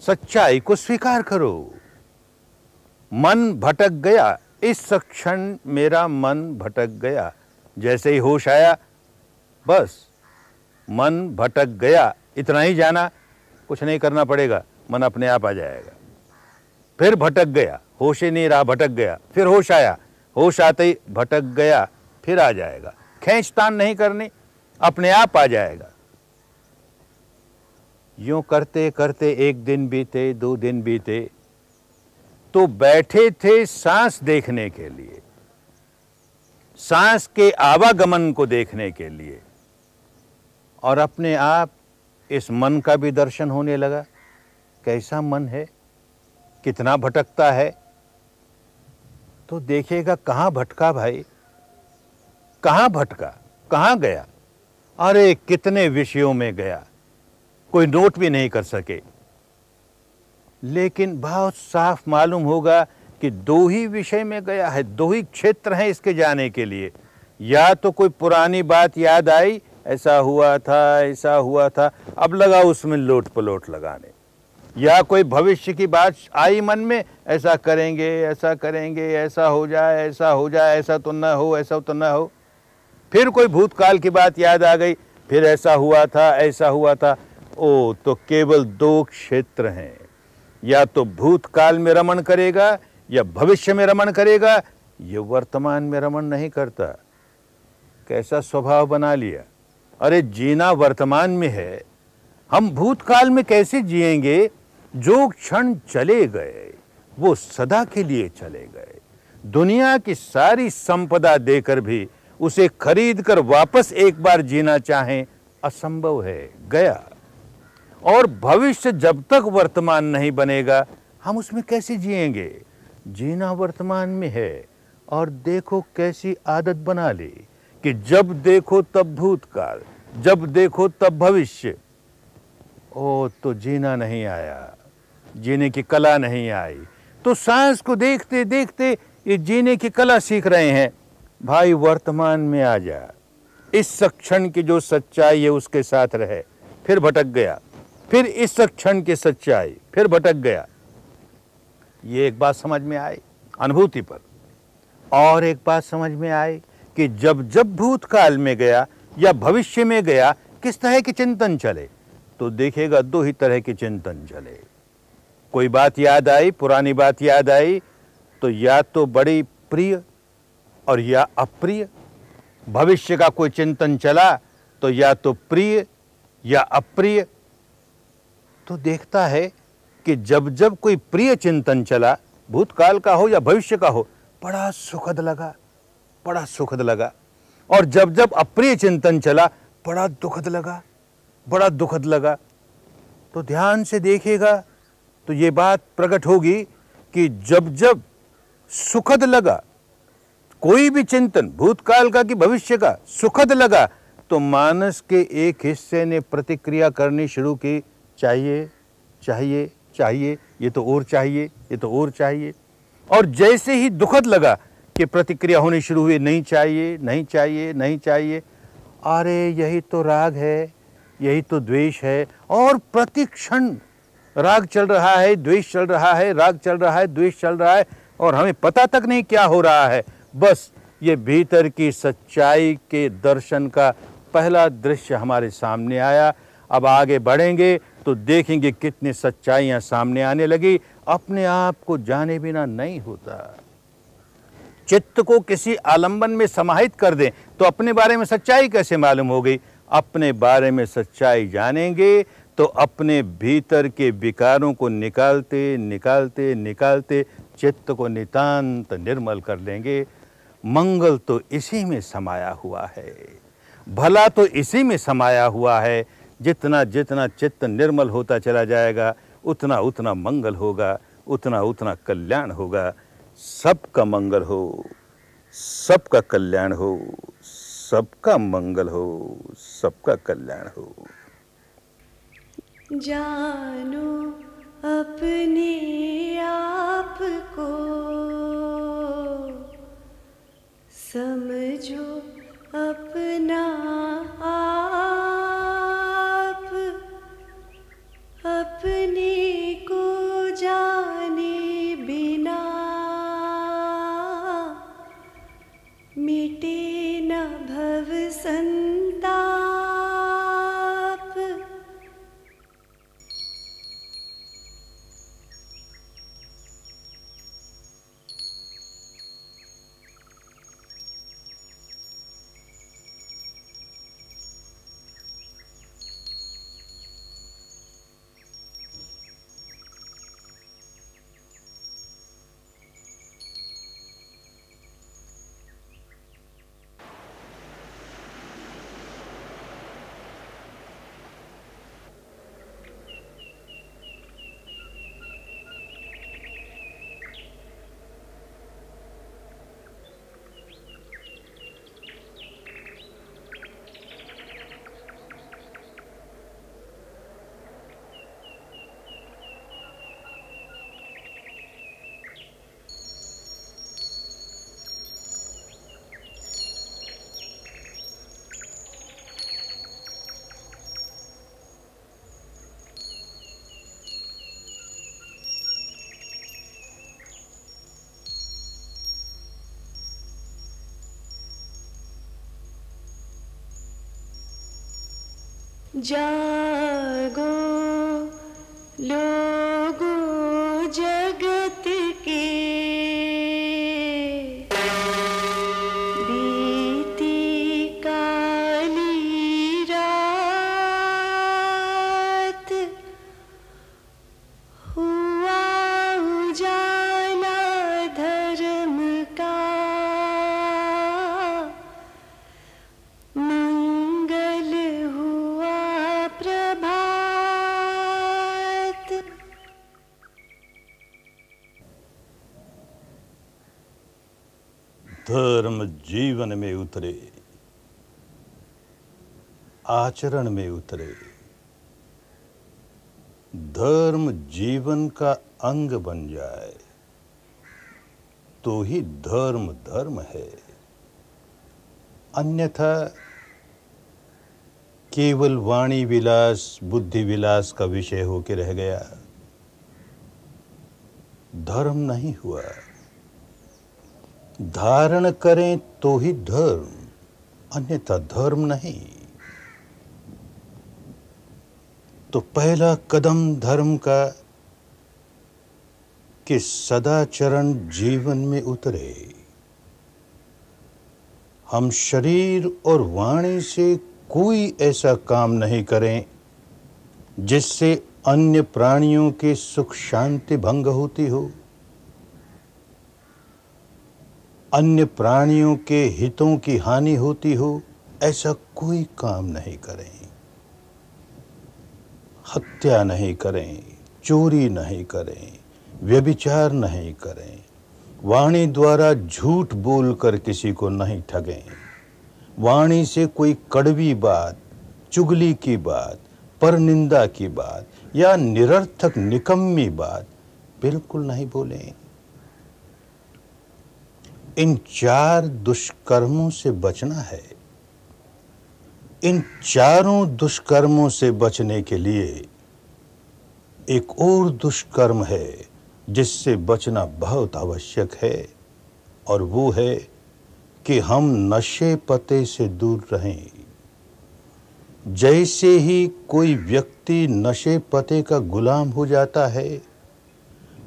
सच्चाई को स्वीकार करो मन भटक गया इस क्षण मेरा मन भटक गया जैसे ही होश आया बस मन भटक गया इतना ही जाना कुछ नहीं करना पड़ेगा मन अपने आप आ जाएगा फिर भटक गया होश ही नहीं रहा भटक गया फिर होश आया होश आते ही भटक गया फिर आ जाएगा खेचतान नहीं करनी अपने आप आ जाएगा यूं करते करते एक दिन बीते दो दिन बीते तो बैठे थे सांस देखने के लिए सांस के आवागमन को देखने के लिए और अपने आप इस मन का भी दर्शन होने लगा कैसा मन है कितना भटकता है तो देखेगा कहाँ भटका भाई कहाँ भटका कहाँ गया अरे कितने विषयों में गया कोई नोट भी नहीं कर सके लेकिन बहुत साफ मालूम होगा कि दो ही विषय में गया है दो ही क्षेत्र हैं इसके जाने के लिए या तो कोई पुरानी बात याद आई ऐसा हुआ था ऐसा हुआ था अब लगा उसमें लोट पलोट लगाने या कोई भविष्य की बात आई मन में ऐसा करेंगे ऐसा करेंगे ऐसा हो जाए ऐसा हो जाए ऐसा तो न हो ऐसा तो न हो फिर कोई भूतकाल की बात याद आ गई फिर ऐसा हुआ था ऐसा हुआ था ओ तो केवल दो क्षेत्र हैं या तो भूतकाल में रमण करेगा यह भविष्य में रमण करेगा यह वर्तमान में रमण नहीं करता कैसा स्वभाव बना लिया अरे जीना वर्तमान में है हम भूतकाल में कैसे जिएंगे जो क्षण चले गए वो सदा के लिए चले गए दुनिया की सारी संपदा देकर भी उसे खरीद कर वापस एक बार जीना चाहें असंभव है गया और भविष्य जब तक वर्तमान नहीं बनेगा हम उसमें कैसे जिएंगे जीना वर्तमान में है और देखो कैसी आदत बना ली कि जब देखो तब भूतकाल जब देखो तब भविष्य ओ तो जीना नहीं आया जीने की कला नहीं आई तो सांस को देखते देखते ये जीने की कला सीख रहे हैं भाई वर्तमान में आ जा इस सक्षण की जो सच्चाई है उसके साथ रहे फिर भटक गया फिर इस क्षण की सच्चाई फिर भटक गया ये एक बात समझ में आई अनुभूति पर और एक बात समझ में आई कि जब जब भूतकाल में गया या भविष्य में गया किस तरह के चिंतन चले तो देखेगा दो ही तरह के चिंतन चले कोई बात याद आई पुरानी बात याद आई तो या तो बड़ी प्रिय और या अप्रिय भविष्य का कोई चिंतन चला तो या तो प्रिय या अप्रिय तो देखता है कि जब जब कोई प्रिय चिंतन चला भूतकाल का हो या भविष्य का हो बड़ा सुखद लगा बड़ा सुखद लगा और जब जब अप्रिय चिंतन चला बड़ा दुखद लगा बड़ा दुखद लगा तो ध्यान से देखेगा तो ये बात प्रकट होगी कि जब जब सुखद लगा कोई भी चिंतन भूतकाल का कि भविष्य का सुखद लगा तो मानस के एक हिस्से ने प्रतिक्रिया करनी शुरू की चाहिए चाहिए चाहिए ये तो और चाहिए ये तो और चाहिए और जैसे ही दुखद लगा कि प्रतिक्रिया होनी शुरू हुई नहीं चाहिए नहीं चाहिए नहीं चाहिए अरे यही तो राग है यही तो द्वेष है और प्रतिक्षण राग चल रहा है द्वेष चल रहा है राग चल रहा है द्वेष चल रहा है और हमें पता तक नहीं क्या हो रहा है बस ये भीतर की सच्चाई के दर्शन का पहला दृश्य हमारे सामने आया अब आगे बढ़ेंगे तो देखेंगे कितनी सच्चाइयां सामने आने लगी अपने आप को जाने बिना नहीं होता चित्त को किसी आलंबन में समाहित कर दें तो अपने बारे में सच्चाई कैसे मालूम हो गई अपने बारे में सच्चाई जानेंगे तो अपने भीतर के विकारों को निकालते निकालते निकालते चित्त को नितांत निर्मल कर लेंगे मंगल तो इसी में समाया हुआ है भला तो इसी में समाया हुआ है जितना जितना चित्त निर्मल होता चला जाएगा उतना उतना मंगल होगा उतना उतना कल्याण होगा सबका मंगल हो सबका कल्याण हो सबका मंगल हो सबका कल्याण हो जानो अपने आप को समझो अपना जा धर्म जीवन में उतरे आचरण में उतरे धर्म जीवन का अंग बन जाए तो ही धर्म धर्म है अन्यथा केवल वाणी विलास बुद्धि विलास का विषय होकर रह गया धर्म नहीं हुआ धारण करें तो ही धर्म अन्यथा धर्म नहीं तो पहला कदम धर्म का कि सदाचरण जीवन में उतरे हम शरीर और वाणी से कोई ऐसा काम नहीं करें जिससे अन्य प्राणियों के सुख शांति भंग होती हो अन्य प्राणियों के हितों की हानि होती हो ऐसा कोई काम नहीं करें हत्या नहीं करें चोरी नहीं करें व्यभिचार नहीं करें वाणी द्वारा झूठ बोलकर किसी को नहीं ठगें वाणी से कोई कड़वी बात चुगली की बात पर निंदा की बात या निरर्थक निकम्मी बात बिल्कुल नहीं बोलें इन चार दुष्कर्मों से बचना है इन चारों दुष्कर्मों से बचने के लिए एक और दुष्कर्म है जिससे बचना बहुत आवश्यक है और वो है कि हम नशे पते से दूर रहें जैसे ही कोई व्यक्ति नशे पते का गुलाम हो जाता है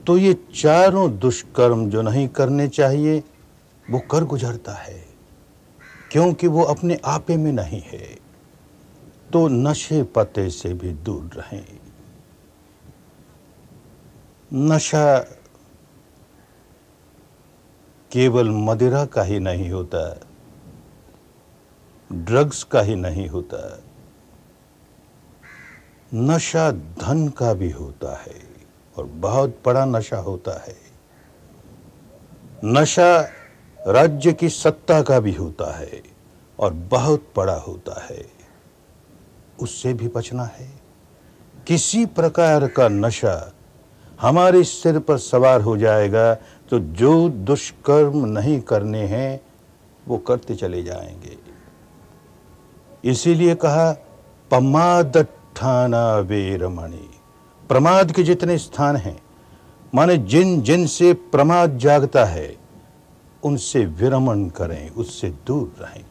तो ये चारों दुष्कर्म जो नहीं करने चाहिए वो कर गुजरता है क्योंकि वो अपने आपे में नहीं है तो नशे पते से भी दूर रहें नशा केवल मदिरा का ही नहीं होता ड्रग्स का ही नहीं होता नशा धन का भी होता है और बहुत बड़ा नशा होता है नशा राज्य की सत्ता का भी होता है और बहुत बड़ा होता है उससे भी बचना है किसी प्रकार का नशा हमारे सिर पर सवार हो जाएगा तो जो दुष्कर्म नहीं करने हैं वो करते चले जाएंगे इसीलिए कहा प्रमाद ठाना वेरमणि प्रमाद के जितने स्थान हैं माने जिन जिन से प्रमाद जागता है उनसे विरमण करें उससे दूर रहें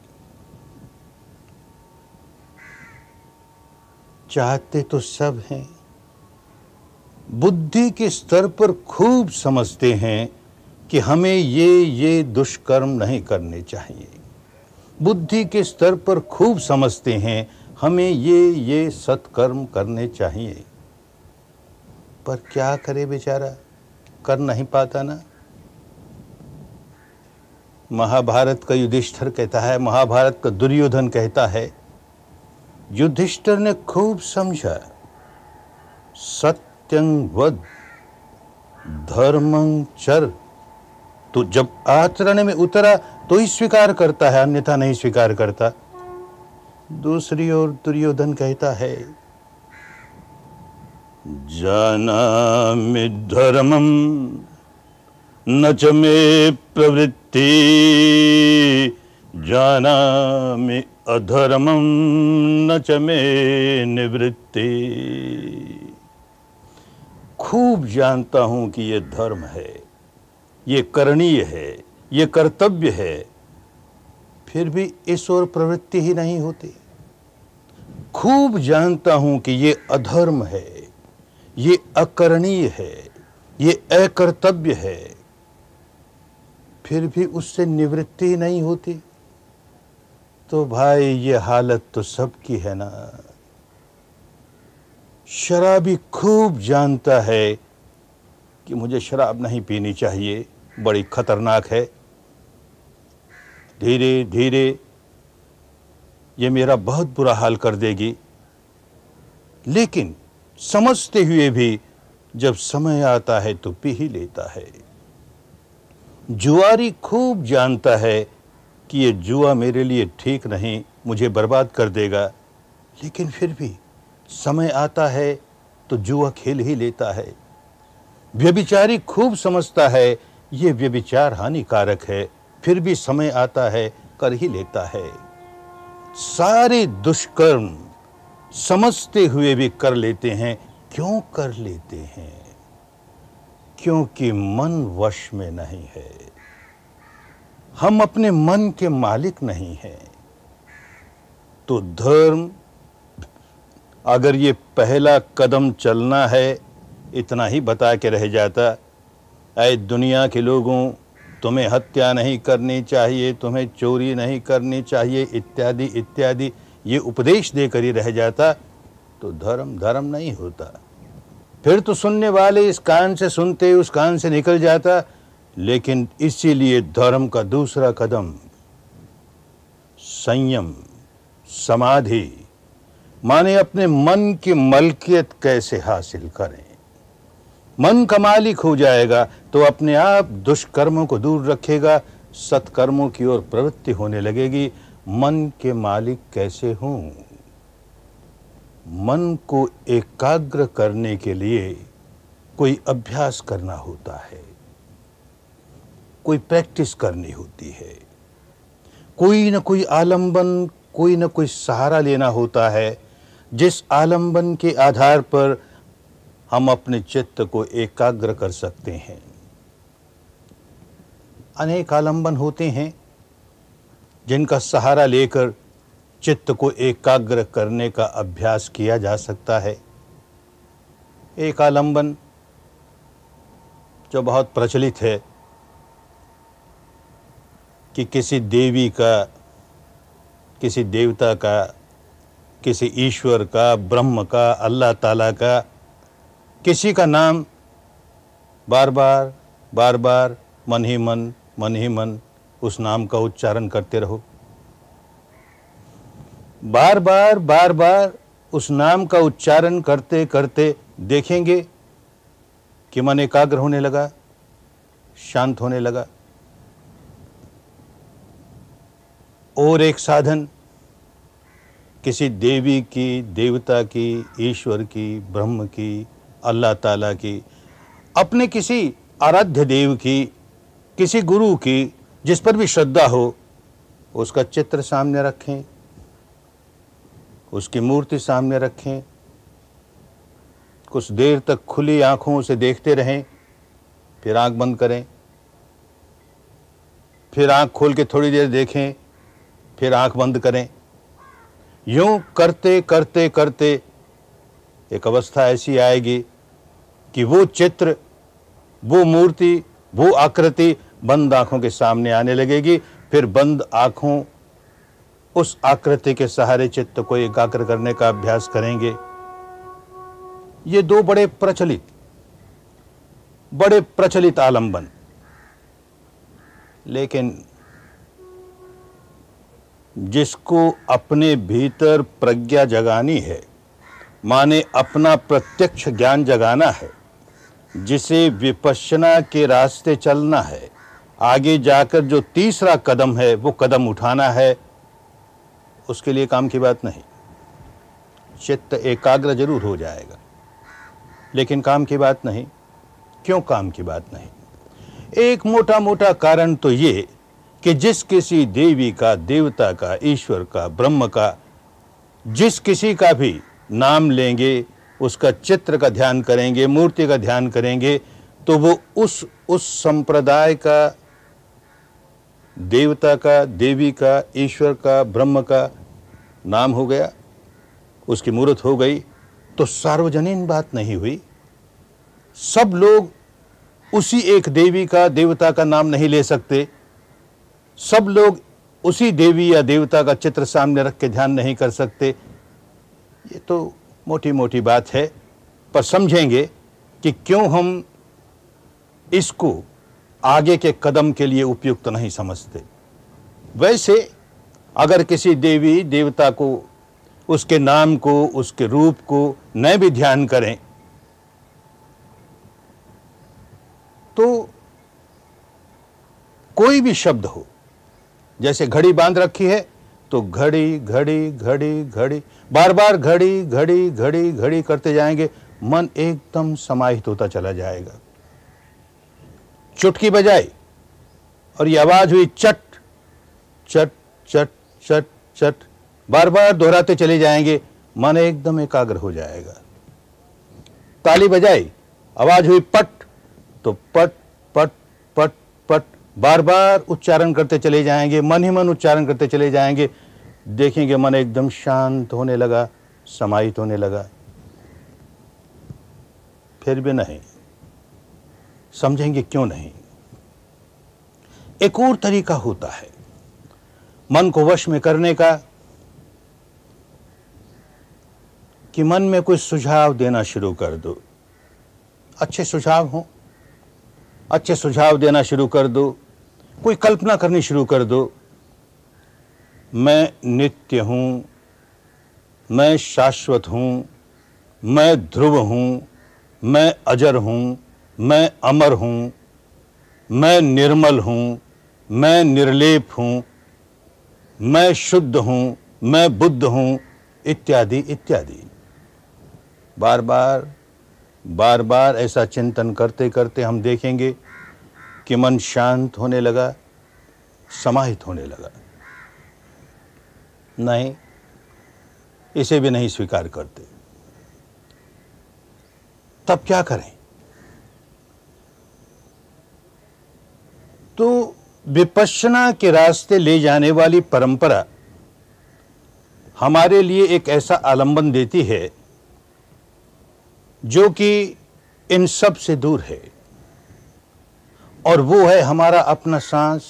चाहते तो सब हैं बुद्धि के स्तर पर खूब समझते हैं कि हमें ये ये दुष्कर्म नहीं करने चाहिए बुद्धि के स्तर पर खूब समझते हैं हमें ये ये सत्कर्म करने चाहिए पर क्या करे बेचारा कर नहीं पाता ना महाभारत का युधिष्ठर कहता है महाभारत का दुर्योधन कहता है युधिष्ठर ने खूब समझा सत्यं वद धर्मं चर तो जब आचरण में उतरा तो ही स्वीकार करता है अन्यथा नहीं स्वीकार करता दूसरी ओर दुर्योधन कहता है में धर्मम न च मे प्रवृत्ति जानामि अधर्म न च मे निवृत्ति खूब जानता हूं कि ये धर्म है ये करणीय है ये कर्तव्य है फिर भी इस ओर प्रवृत्ति ही नहीं होती खूब जानता हूं कि ये अधर्म है ये अकरणीय है ये अकर्तव्य है फिर भी उससे निवृत्ति नहीं होती तो भाई ये हालत तो सबकी है ना शराबी खूब जानता है कि मुझे शराब नहीं पीनी चाहिए बड़ी खतरनाक है धीरे धीरे ये मेरा बहुत बुरा हाल कर देगी लेकिन समझते हुए भी जब समय आता है तो पी ही लेता है जुआरी खूब जानता है कि ये जुआ मेरे लिए ठीक नहीं मुझे बर्बाद कर देगा लेकिन फिर भी समय आता है तो जुआ खेल ही लेता है व्यभिचारी खूब समझता है ये व्यभिचार हानिकारक है फिर भी समय आता है कर ही लेता है सारे दुष्कर्म समझते हुए भी कर लेते हैं क्यों कर लेते हैं क्योंकि मन वश में नहीं है हम अपने मन के मालिक नहीं हैं तो धर्म अगर ये पहला कदम चलना है इतना ही बता के रह जाता अय दुनिया के लोगों तुम्हें हत्या नहीं करनी चाहिए तुम्हें चोरी नहीं करनी चाहिए इत्यादि इत्यादि ये उपदेश देकर ही रह जाता तो धर्म धर्म नहीं होता फिर तो सुनने वाले इस कान से सुनते उस कान से निकल जाता लेकिन इसीलिए धर्म का दूसरा कदम संयम समाधि माने अपने मन की मलकियत कैसे हासिल करें मन का मालिक हो जाएगा तो अपने आप दुष्कर्मों को दूर रखेगा सत्कर्मों की ओर प्रवृत्ति होने लगेगी मन के मालिक कैसे हों मन को एकाग्र करने के लिए कोई अभ्यास करना होता है कोई प्रैक्टिस करनी होती है कोई न कोई आलंबन कोई न कोई सहारा लेना होता है जिस आलंबन के आधार पर हम अपने चित्त को एकाग्र कर सकते हैं अनेक आलंबन होते हैं जिनका सहारा लेकर चित्त को एकाग्र करने का अभ्यास किया जा सकता है एकालंबन जो बहुत प्रचलित है कि किसी देवी का किसी देवता का किसी ईश्वर का ब्रह्म का अल्लाह ताला का किसी का नाम बार बार बार बार मन ही मन मन ही मन उस नाम का उच्चारण करते रहो बार बार बार बार उस नाम का उच्चारण करते करते देखेंगे कि मन एकाग्र होने लगा शांत होने लगा और एक साधन किसी देवी की देवता की ईश्वर की ब्रह्म की अल्लाह ताला की अपने किसी आराध्य देव की किसी गुरु की जिस पर भी श्रद्धा हो उसका चित्र सामने रखें उसकी मूर्ति सामने रखें कुछ देर तक खुली आंखों से देखते रहें फिर आंख बंद करें फिर आंख खोल के थोड़ी देर देखें फिर आंख बंद करें यूं करते करते करते एक अवस्था ऐसी आएगी कि वो चित्र वो मूर्ति वो आकृति बंद आंखों के सामने आने लगेगी फिर बंद आंखों उस आकृति के सहारे चित्त को एकाग्र करने का अभ्यास करेंगे ये दो बड़े प्रचलित बड़े प्रचलित आलंबन लेकिन जिसको अपने भीतर प्रज्ञा जगानी है माने अपना प्रत्यक्ष ज्ञान जगाना है जिसे विपश्यना के रास्ते चलना है आगे जाकर जो तीसरा कदम है वो कदम उठाना है उसके लिए काम की बात नहीं चित्त एकाग्र जरूर हो जाएगा लेकिन काम की बात नहीं क्यों काम की बात नहीं एक मोटा मोटा कारण तो ये कि जिस किसी देवी का देवता का ईश्वर का ब्रह्म का जिस किसी का भी नाम लेंगे उसका चित्र का ध्यान करेंगे मूर्ति का ध्यान करेंगे तो वो उस उस संप्रदाय का देवता का देवी का ईश्वर का ब्रह्म का नाम हो गया उसकी मूर्त हो गई तो सार्वजनिक बात नहीं हुई सब लोग उसी एक देवी का देवता का नाम नहीं ले सकते सब लोग उसी देवी या देवता का चित्र सामने रख के ध्यान नहीं कर सकते ये तो मोटी मोटी बात है पर समझेंगे कि क्यों हम इसको आगे के कदम के लिए उपयुक्त नहीं समझते वैसे अगर किसी देवी देवता को उसके नाम को उसके रूप को न भी ध्यान करें तो कोई भी शब्द हो जैसे घड़ी बांध रखी है तो घड़ी घड़ी घड़ी घड़ी बार बार घड़ी घड़ी घड़ी घड़ी करते जाएंगे मन एकदम समाहित होता चला जाएगा चुटकी बजाई और ये आवाज हुई चट चट चट शट शट बार बार दोहराते चले जाएंगे मन एकदम एकाग्र हो जाएगा ताली बजाई आवाज हुई पट तो पट पट पट पट बार बार उच्चारण करते चले जाएंगे मन ही मन उच्चारण करते चले जाएंगे देखेंगे मन एकदम शांत होने लगा समाहित होने लगा फिर भी नहीं समझेंगे क्यों नहीं एक और तरीका होता है मन को वश में करने का कि मन में कुछ सुझाव देना शुरू कर दो अच्छे सुझाव हो अच्छे सुझाव देना शुरू कर दो कोई कल्पना करनी शुरू कर दो मैं नित्य हूँ मैं शाश्वत हूँ मैं ध्रुव हूँ मैं अजर हूँ मैं अमर हूँ मैं निर्मल हूँ मैं निर्लेप हूँ मैं शुद्ध हूं मैं बुद्ध हूं इत्यादि इत्यादि बार बार बार बार ऐसा चिंतन करते करते हम देखेंगे कि मन शांत होने लगा समाहित होने लगा नहीं इसे भी नहीं स्वीकार करते तब क्या करें तो विपशना के रास्ते ले जाने वाली परंपरा हमारे लिए एक ऐसा आलंबन देती है जो कि इन सब से दूर है और वो है हमारा अपना सांस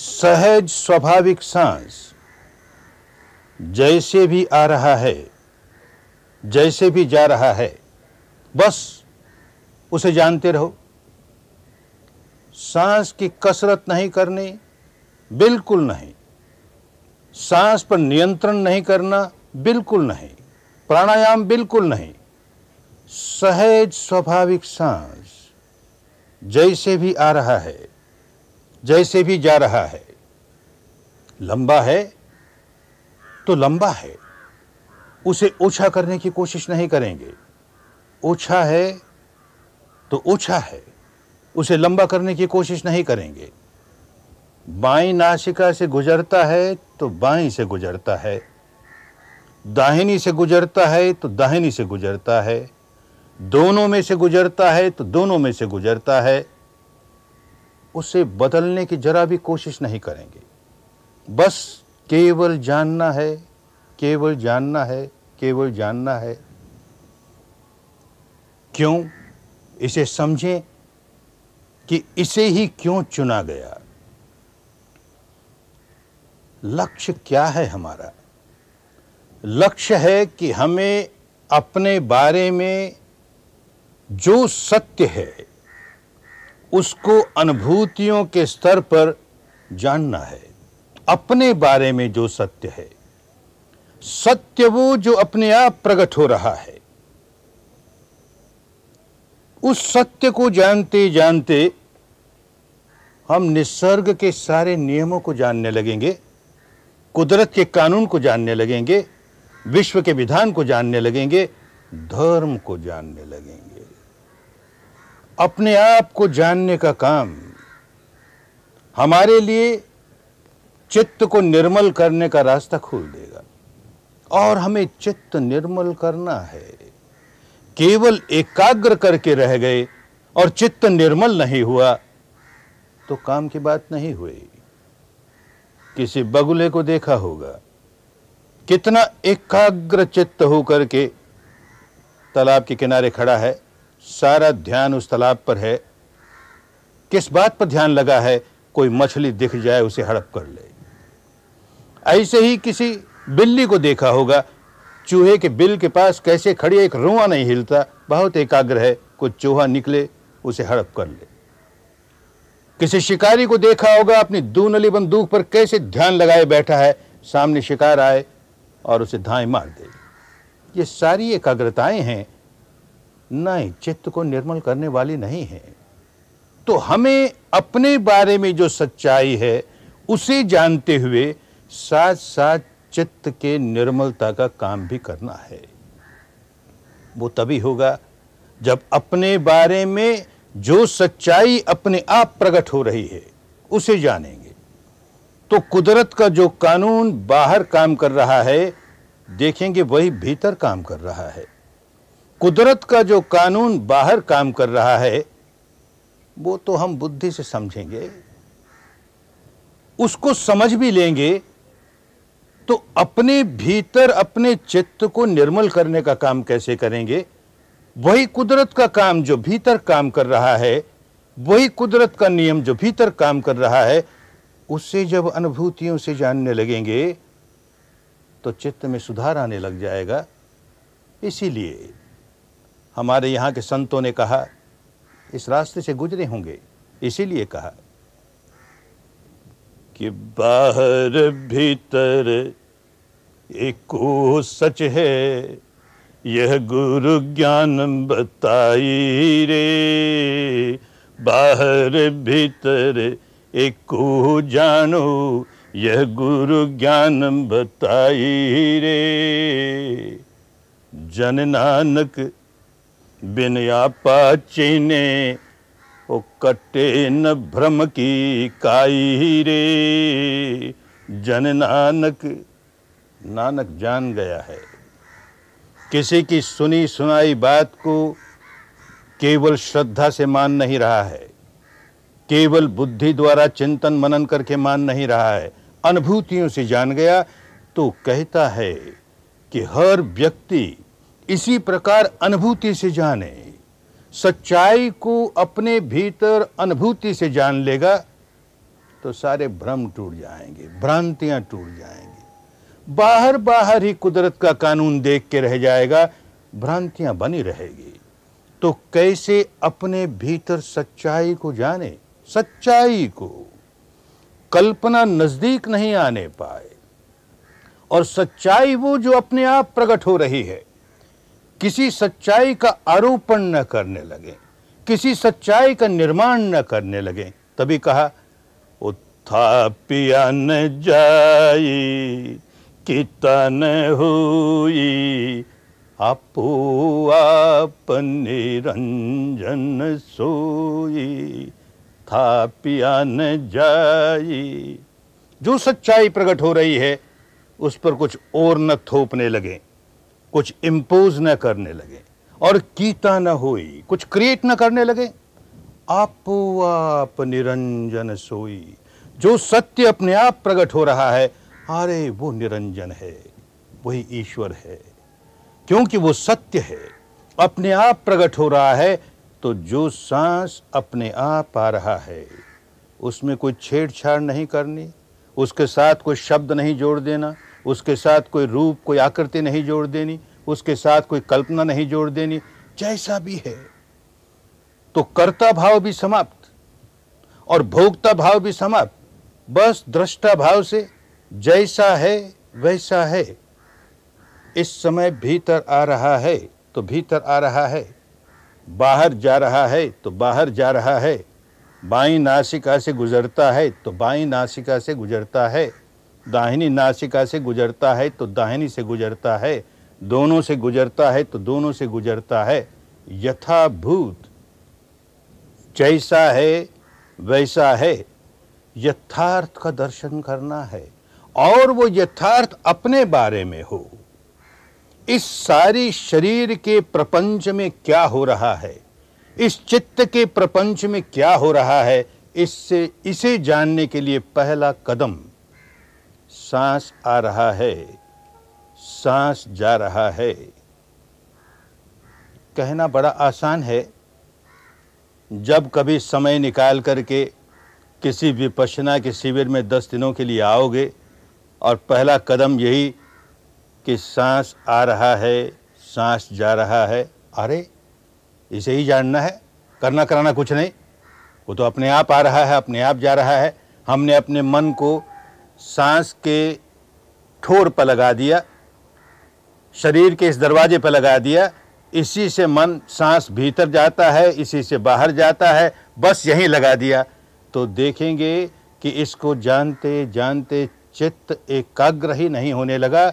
सहज स्वाभाविक सांस जैसे भी आ रहा है जैसे भी जा रहा है बस उसे जानते रहो सांस की कसरत नहीं करनी बिल्कुल नहीं सांस पर नियंत्रण नहीं करना बिल्कुल नहीं प्राणायाम बिल्कुल नहीं सहज स्वाभाविक सांस जैसे भी आ रहा है जैसे भी जा रहा है लंबा है तो लंबा है उसे ऊंचा करने की कोशिश नहीं करेंगे ओछा है तो ऊंचा है उसे लंबा करने की कोशिश नहीं करेंगे बाई नासिका से गुजरता है तो बाई से गुजरता है दाहिनी से गुजरता है तो दाहिनी से गुजरता है दोनों में से गुजरता है तो दोनों में से गुजरता है उसे बदलने की जरा भी कोशिश नहीं करेंगे बस केवल जानना है केवल जानना है केवल जानना है क्यों इसे समझें कि इसे ही क्यों चुना गया लक्ष्य क्या है हमारा लक्ष्य है कि हमें अपने बारे में जो सत्य है उसको अनुभूतियों के स्तर पर जानना है अपने बारे में जो सत्य है सत्य वो जो अपने आप प्रकट हो रहा है उस सत्य को जानते जानते हम निसर्ग के सारे नियमों को जानने लगेंगे कुदरत के कानून को जानने लगेंगे विश्व के विधान को जानने लगेंगे धर्म को जानने लगेंगे अपने आप को जानने का काम हमारे लिए चित्त को निर्मल करने का रास्ता खोल देगा और हमें चित्त निर्मल करना है केवल एकाग्र करके रह गए और चित्त निर्मल नहीं हुआ तो काम की बात नहीं हुई किसी बगुले को देखा होगा कितना एकाग्र चित्त होकर के तालाब के किनारे खड़ा है सारा ध्यान उस तालाब पर है किस बात पर ध्यान लगा है कोई मछली दिख जाए उसे हड़प कर ले ऐसे ही किसी बिल्ली को देखा होगा चूहे के बिल के पास कैसे खड़ी एक रुआ नहीं हिलता बहुत एकाग्र है कुछ चूहा निकले उसे हड़प कर ले किसी शिकारी को देखा होगा अपनी दूनली बंदूक पर कैसे ध्यान लगाए बैठा है सामने शिकार आए और उसे धाएं मार दे ये सारी एकाग्रताएं हैं नहीं चित्त को निर्मल करने वाली नहीं है तो हमें अपने बारे में जो सच्चाई है उसे जानते हुए साथ साथ चित्त के निर्मलता का काम भी करना है वो तभी होगा जब अपने बारे में जो सच्चाई अपने आप प्रकट हो रही है उसे जानेंगे तो कुदरत का जो कानून बाहर काम कर रहा है देखेंगे वही भीतर काम कर रहा है कुदरत का जो कानून बाहर काम कर रहा है वो तो हम बुद्धि से समझेंगे उसको समझ भी लेंगे तो अपने भीतर अपने चित्त को निर्मल करने का काम कैसे करेंगे वही कुदरत का काम जो भीतर काम कर रहा है वही कुदरत का नियम जो भीतर काम कर रहा है उससे जब अनुभूतियों से जानने लगेंगे तो चित्त में सुधार आने लग जाएगा इसीलिए हमारे यहाँ के संतों ने कहा इस रास्ते से गुजरे होंगे इसीलिए कहा कि बाहर भीतर एको सच है यह गुरु ज्ञान बताई रे बाहर भीतर एक जानो यह गुरु ज्ञान बताई रे जन नानक बिन आपा चीने ओ कटे न भ्रम की काई रे जन नानक नानक जान गया है किसी की सुनी सुनाई बात को केवल श्रद्धा से मान नहीं रहा है केवल बुद्धि द्वारा चिंतन मनन करके मान नहीं रहा है अनुभूतियों से जान गया तो कहता है कि हर व्यक्ति इसी प्रकार अनुभूति से जाने सच्चाई को अपने भीतर अनुभूति से जान लेगा तो सारे भ्रम टूट जाएंगे भ्रांतियां टूट जाएंगी बाहर बाहर ही कुदरत का कानून देख के रह जाएगा भ्रांतियां बनी रहेगी तो कैसे अपने भीतर सच्चाई को जाने सच्चाई को कल्पना नजदीक नहीं आने पाए और सच्चाई वो जो अपने आप प्रकट हो रही है किसी सच्चाई का आरोपण न करने लगे किसी सच्चाई का निर्माण न करने लगे तभी कहा उत्थापिया न जाई कितन हुई आपो आप निरंजन सोई था न जाई जो सच्चाई प्रकट हो रही है उस पर कुछ और न थोपने लगे कुछ इम्पोज ना करने लगे और कीता न हुई कुछ क्रिएट न करने लगे आप आप निरंजन सोई जो सत्य अपने आप प्रकट हो रहा है अरे वो निरंजन है वही ईश्वर है क्योंकि वो सत्य है अपने आप प्रकट हो रहा है तो जो सांस अपने आप आ रहा है उसमें कोई छेड़छाड़ नहीं करनी उसके साथ कोई शब्द नहीं जोड़ देना उसके साथ कोई रूप कोई आकृति नहीं जोड़ देनी उसके साथ कोई कल्पना नहीं जोड़ देनी जैसा भी है तो कर्ता भाव भी समाप्त और भोक्ता भाव भी समाप्त बस दृष्टा भाव से जैसा है वैसा है इस समय भीतर आ रहा है तो भीतर आ रहा है बाहर जा रहा है तो बाहर जा रहा है बाई नासिका से गुजरता है तो बाई नासिका से गुजरता है दाहिनी नासिका से गुजरता है तो दाहिनी से गुजरता है दोनों से गुजरता है तो दोनों से गुजरता है यथाभूत जैसा है वैसा है यथार्थ का दर्शन करना है और वो यथार्थ अपने बारे में हो इस सारी शरीर के प्रपंच में क्या हो रहा है इस चित्त के प्रपंच में क्या हो रहा है इससे इसे जानने के लिए पहला कदम सांस आ रहा है सांस जा रहा है कहना बड़ा आसान है जब कभी समय निकाल करके किसी पशना के शिविर में दस दिनों के लिए आओगे और पहला कदम यही कि सांस आ रहा है सांस जा रहा है अरे इसे ही जानना है करना कराना कुछ नहीं वो तो अपने आप आ रहा है अपने आप जा रहा है हमने अपने मन को सांस के ठोर पर लगा दिया शरीर के इस दरवाजे पर लगा दिया इसी से मन सांस भीतर जाता है इसी से बाहर जाता है बस यहीं लगा दिया तो देखेंगे कि इसको जानते जानते चित्त एकाग्र ही नहीं होने लगा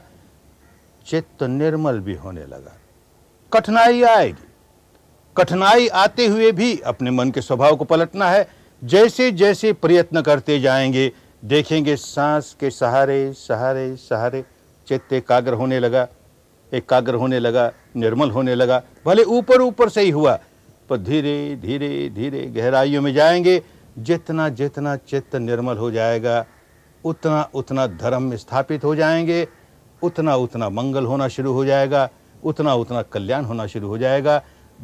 चित्त निर्मल भी होने लगा कठिनाई आएगी कठिनाई आते हुए भी अपने मन के स्वभाव को पलटना है जैसे जैसे प्रयत्न करते जाएंगे देखेंगे सांस के सहारे सहारे सहारे चित्त एकाग्र होने लगा एकाग्र होने लगा निर्मल होने लगा भले ऊपर ऊपर से ही हुआ पर धीरे धीरे धीरे गहराइयों में जाएंगे जितना जितना चित्त निर्मल हो जाएगा उतना उतना धर्म में स्थापित हो जाएंगे उतना उतना मंगल होना शुरू हो जाएगा उतना उतना कल्याण होना शुरू हो जाएगा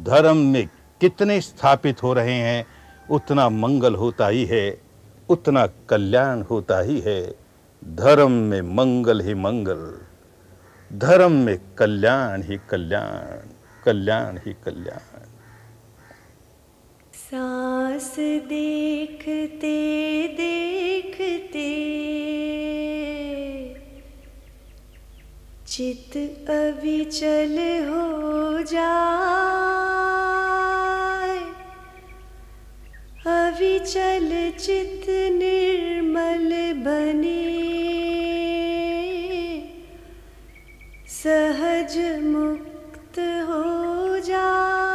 धर्म में कितने स्थापित हो रहे हैं उतना मंगल होता ही है उतना कल्याण होता ही है धर्म में मंगल ही मंगल धर्म में कल्याण ही कल्याण कल्याण ही कल्याण सांस देखते देखते चित अभी चल हो जा अविचल चित निर्मल बने सहज मुक्त हो जा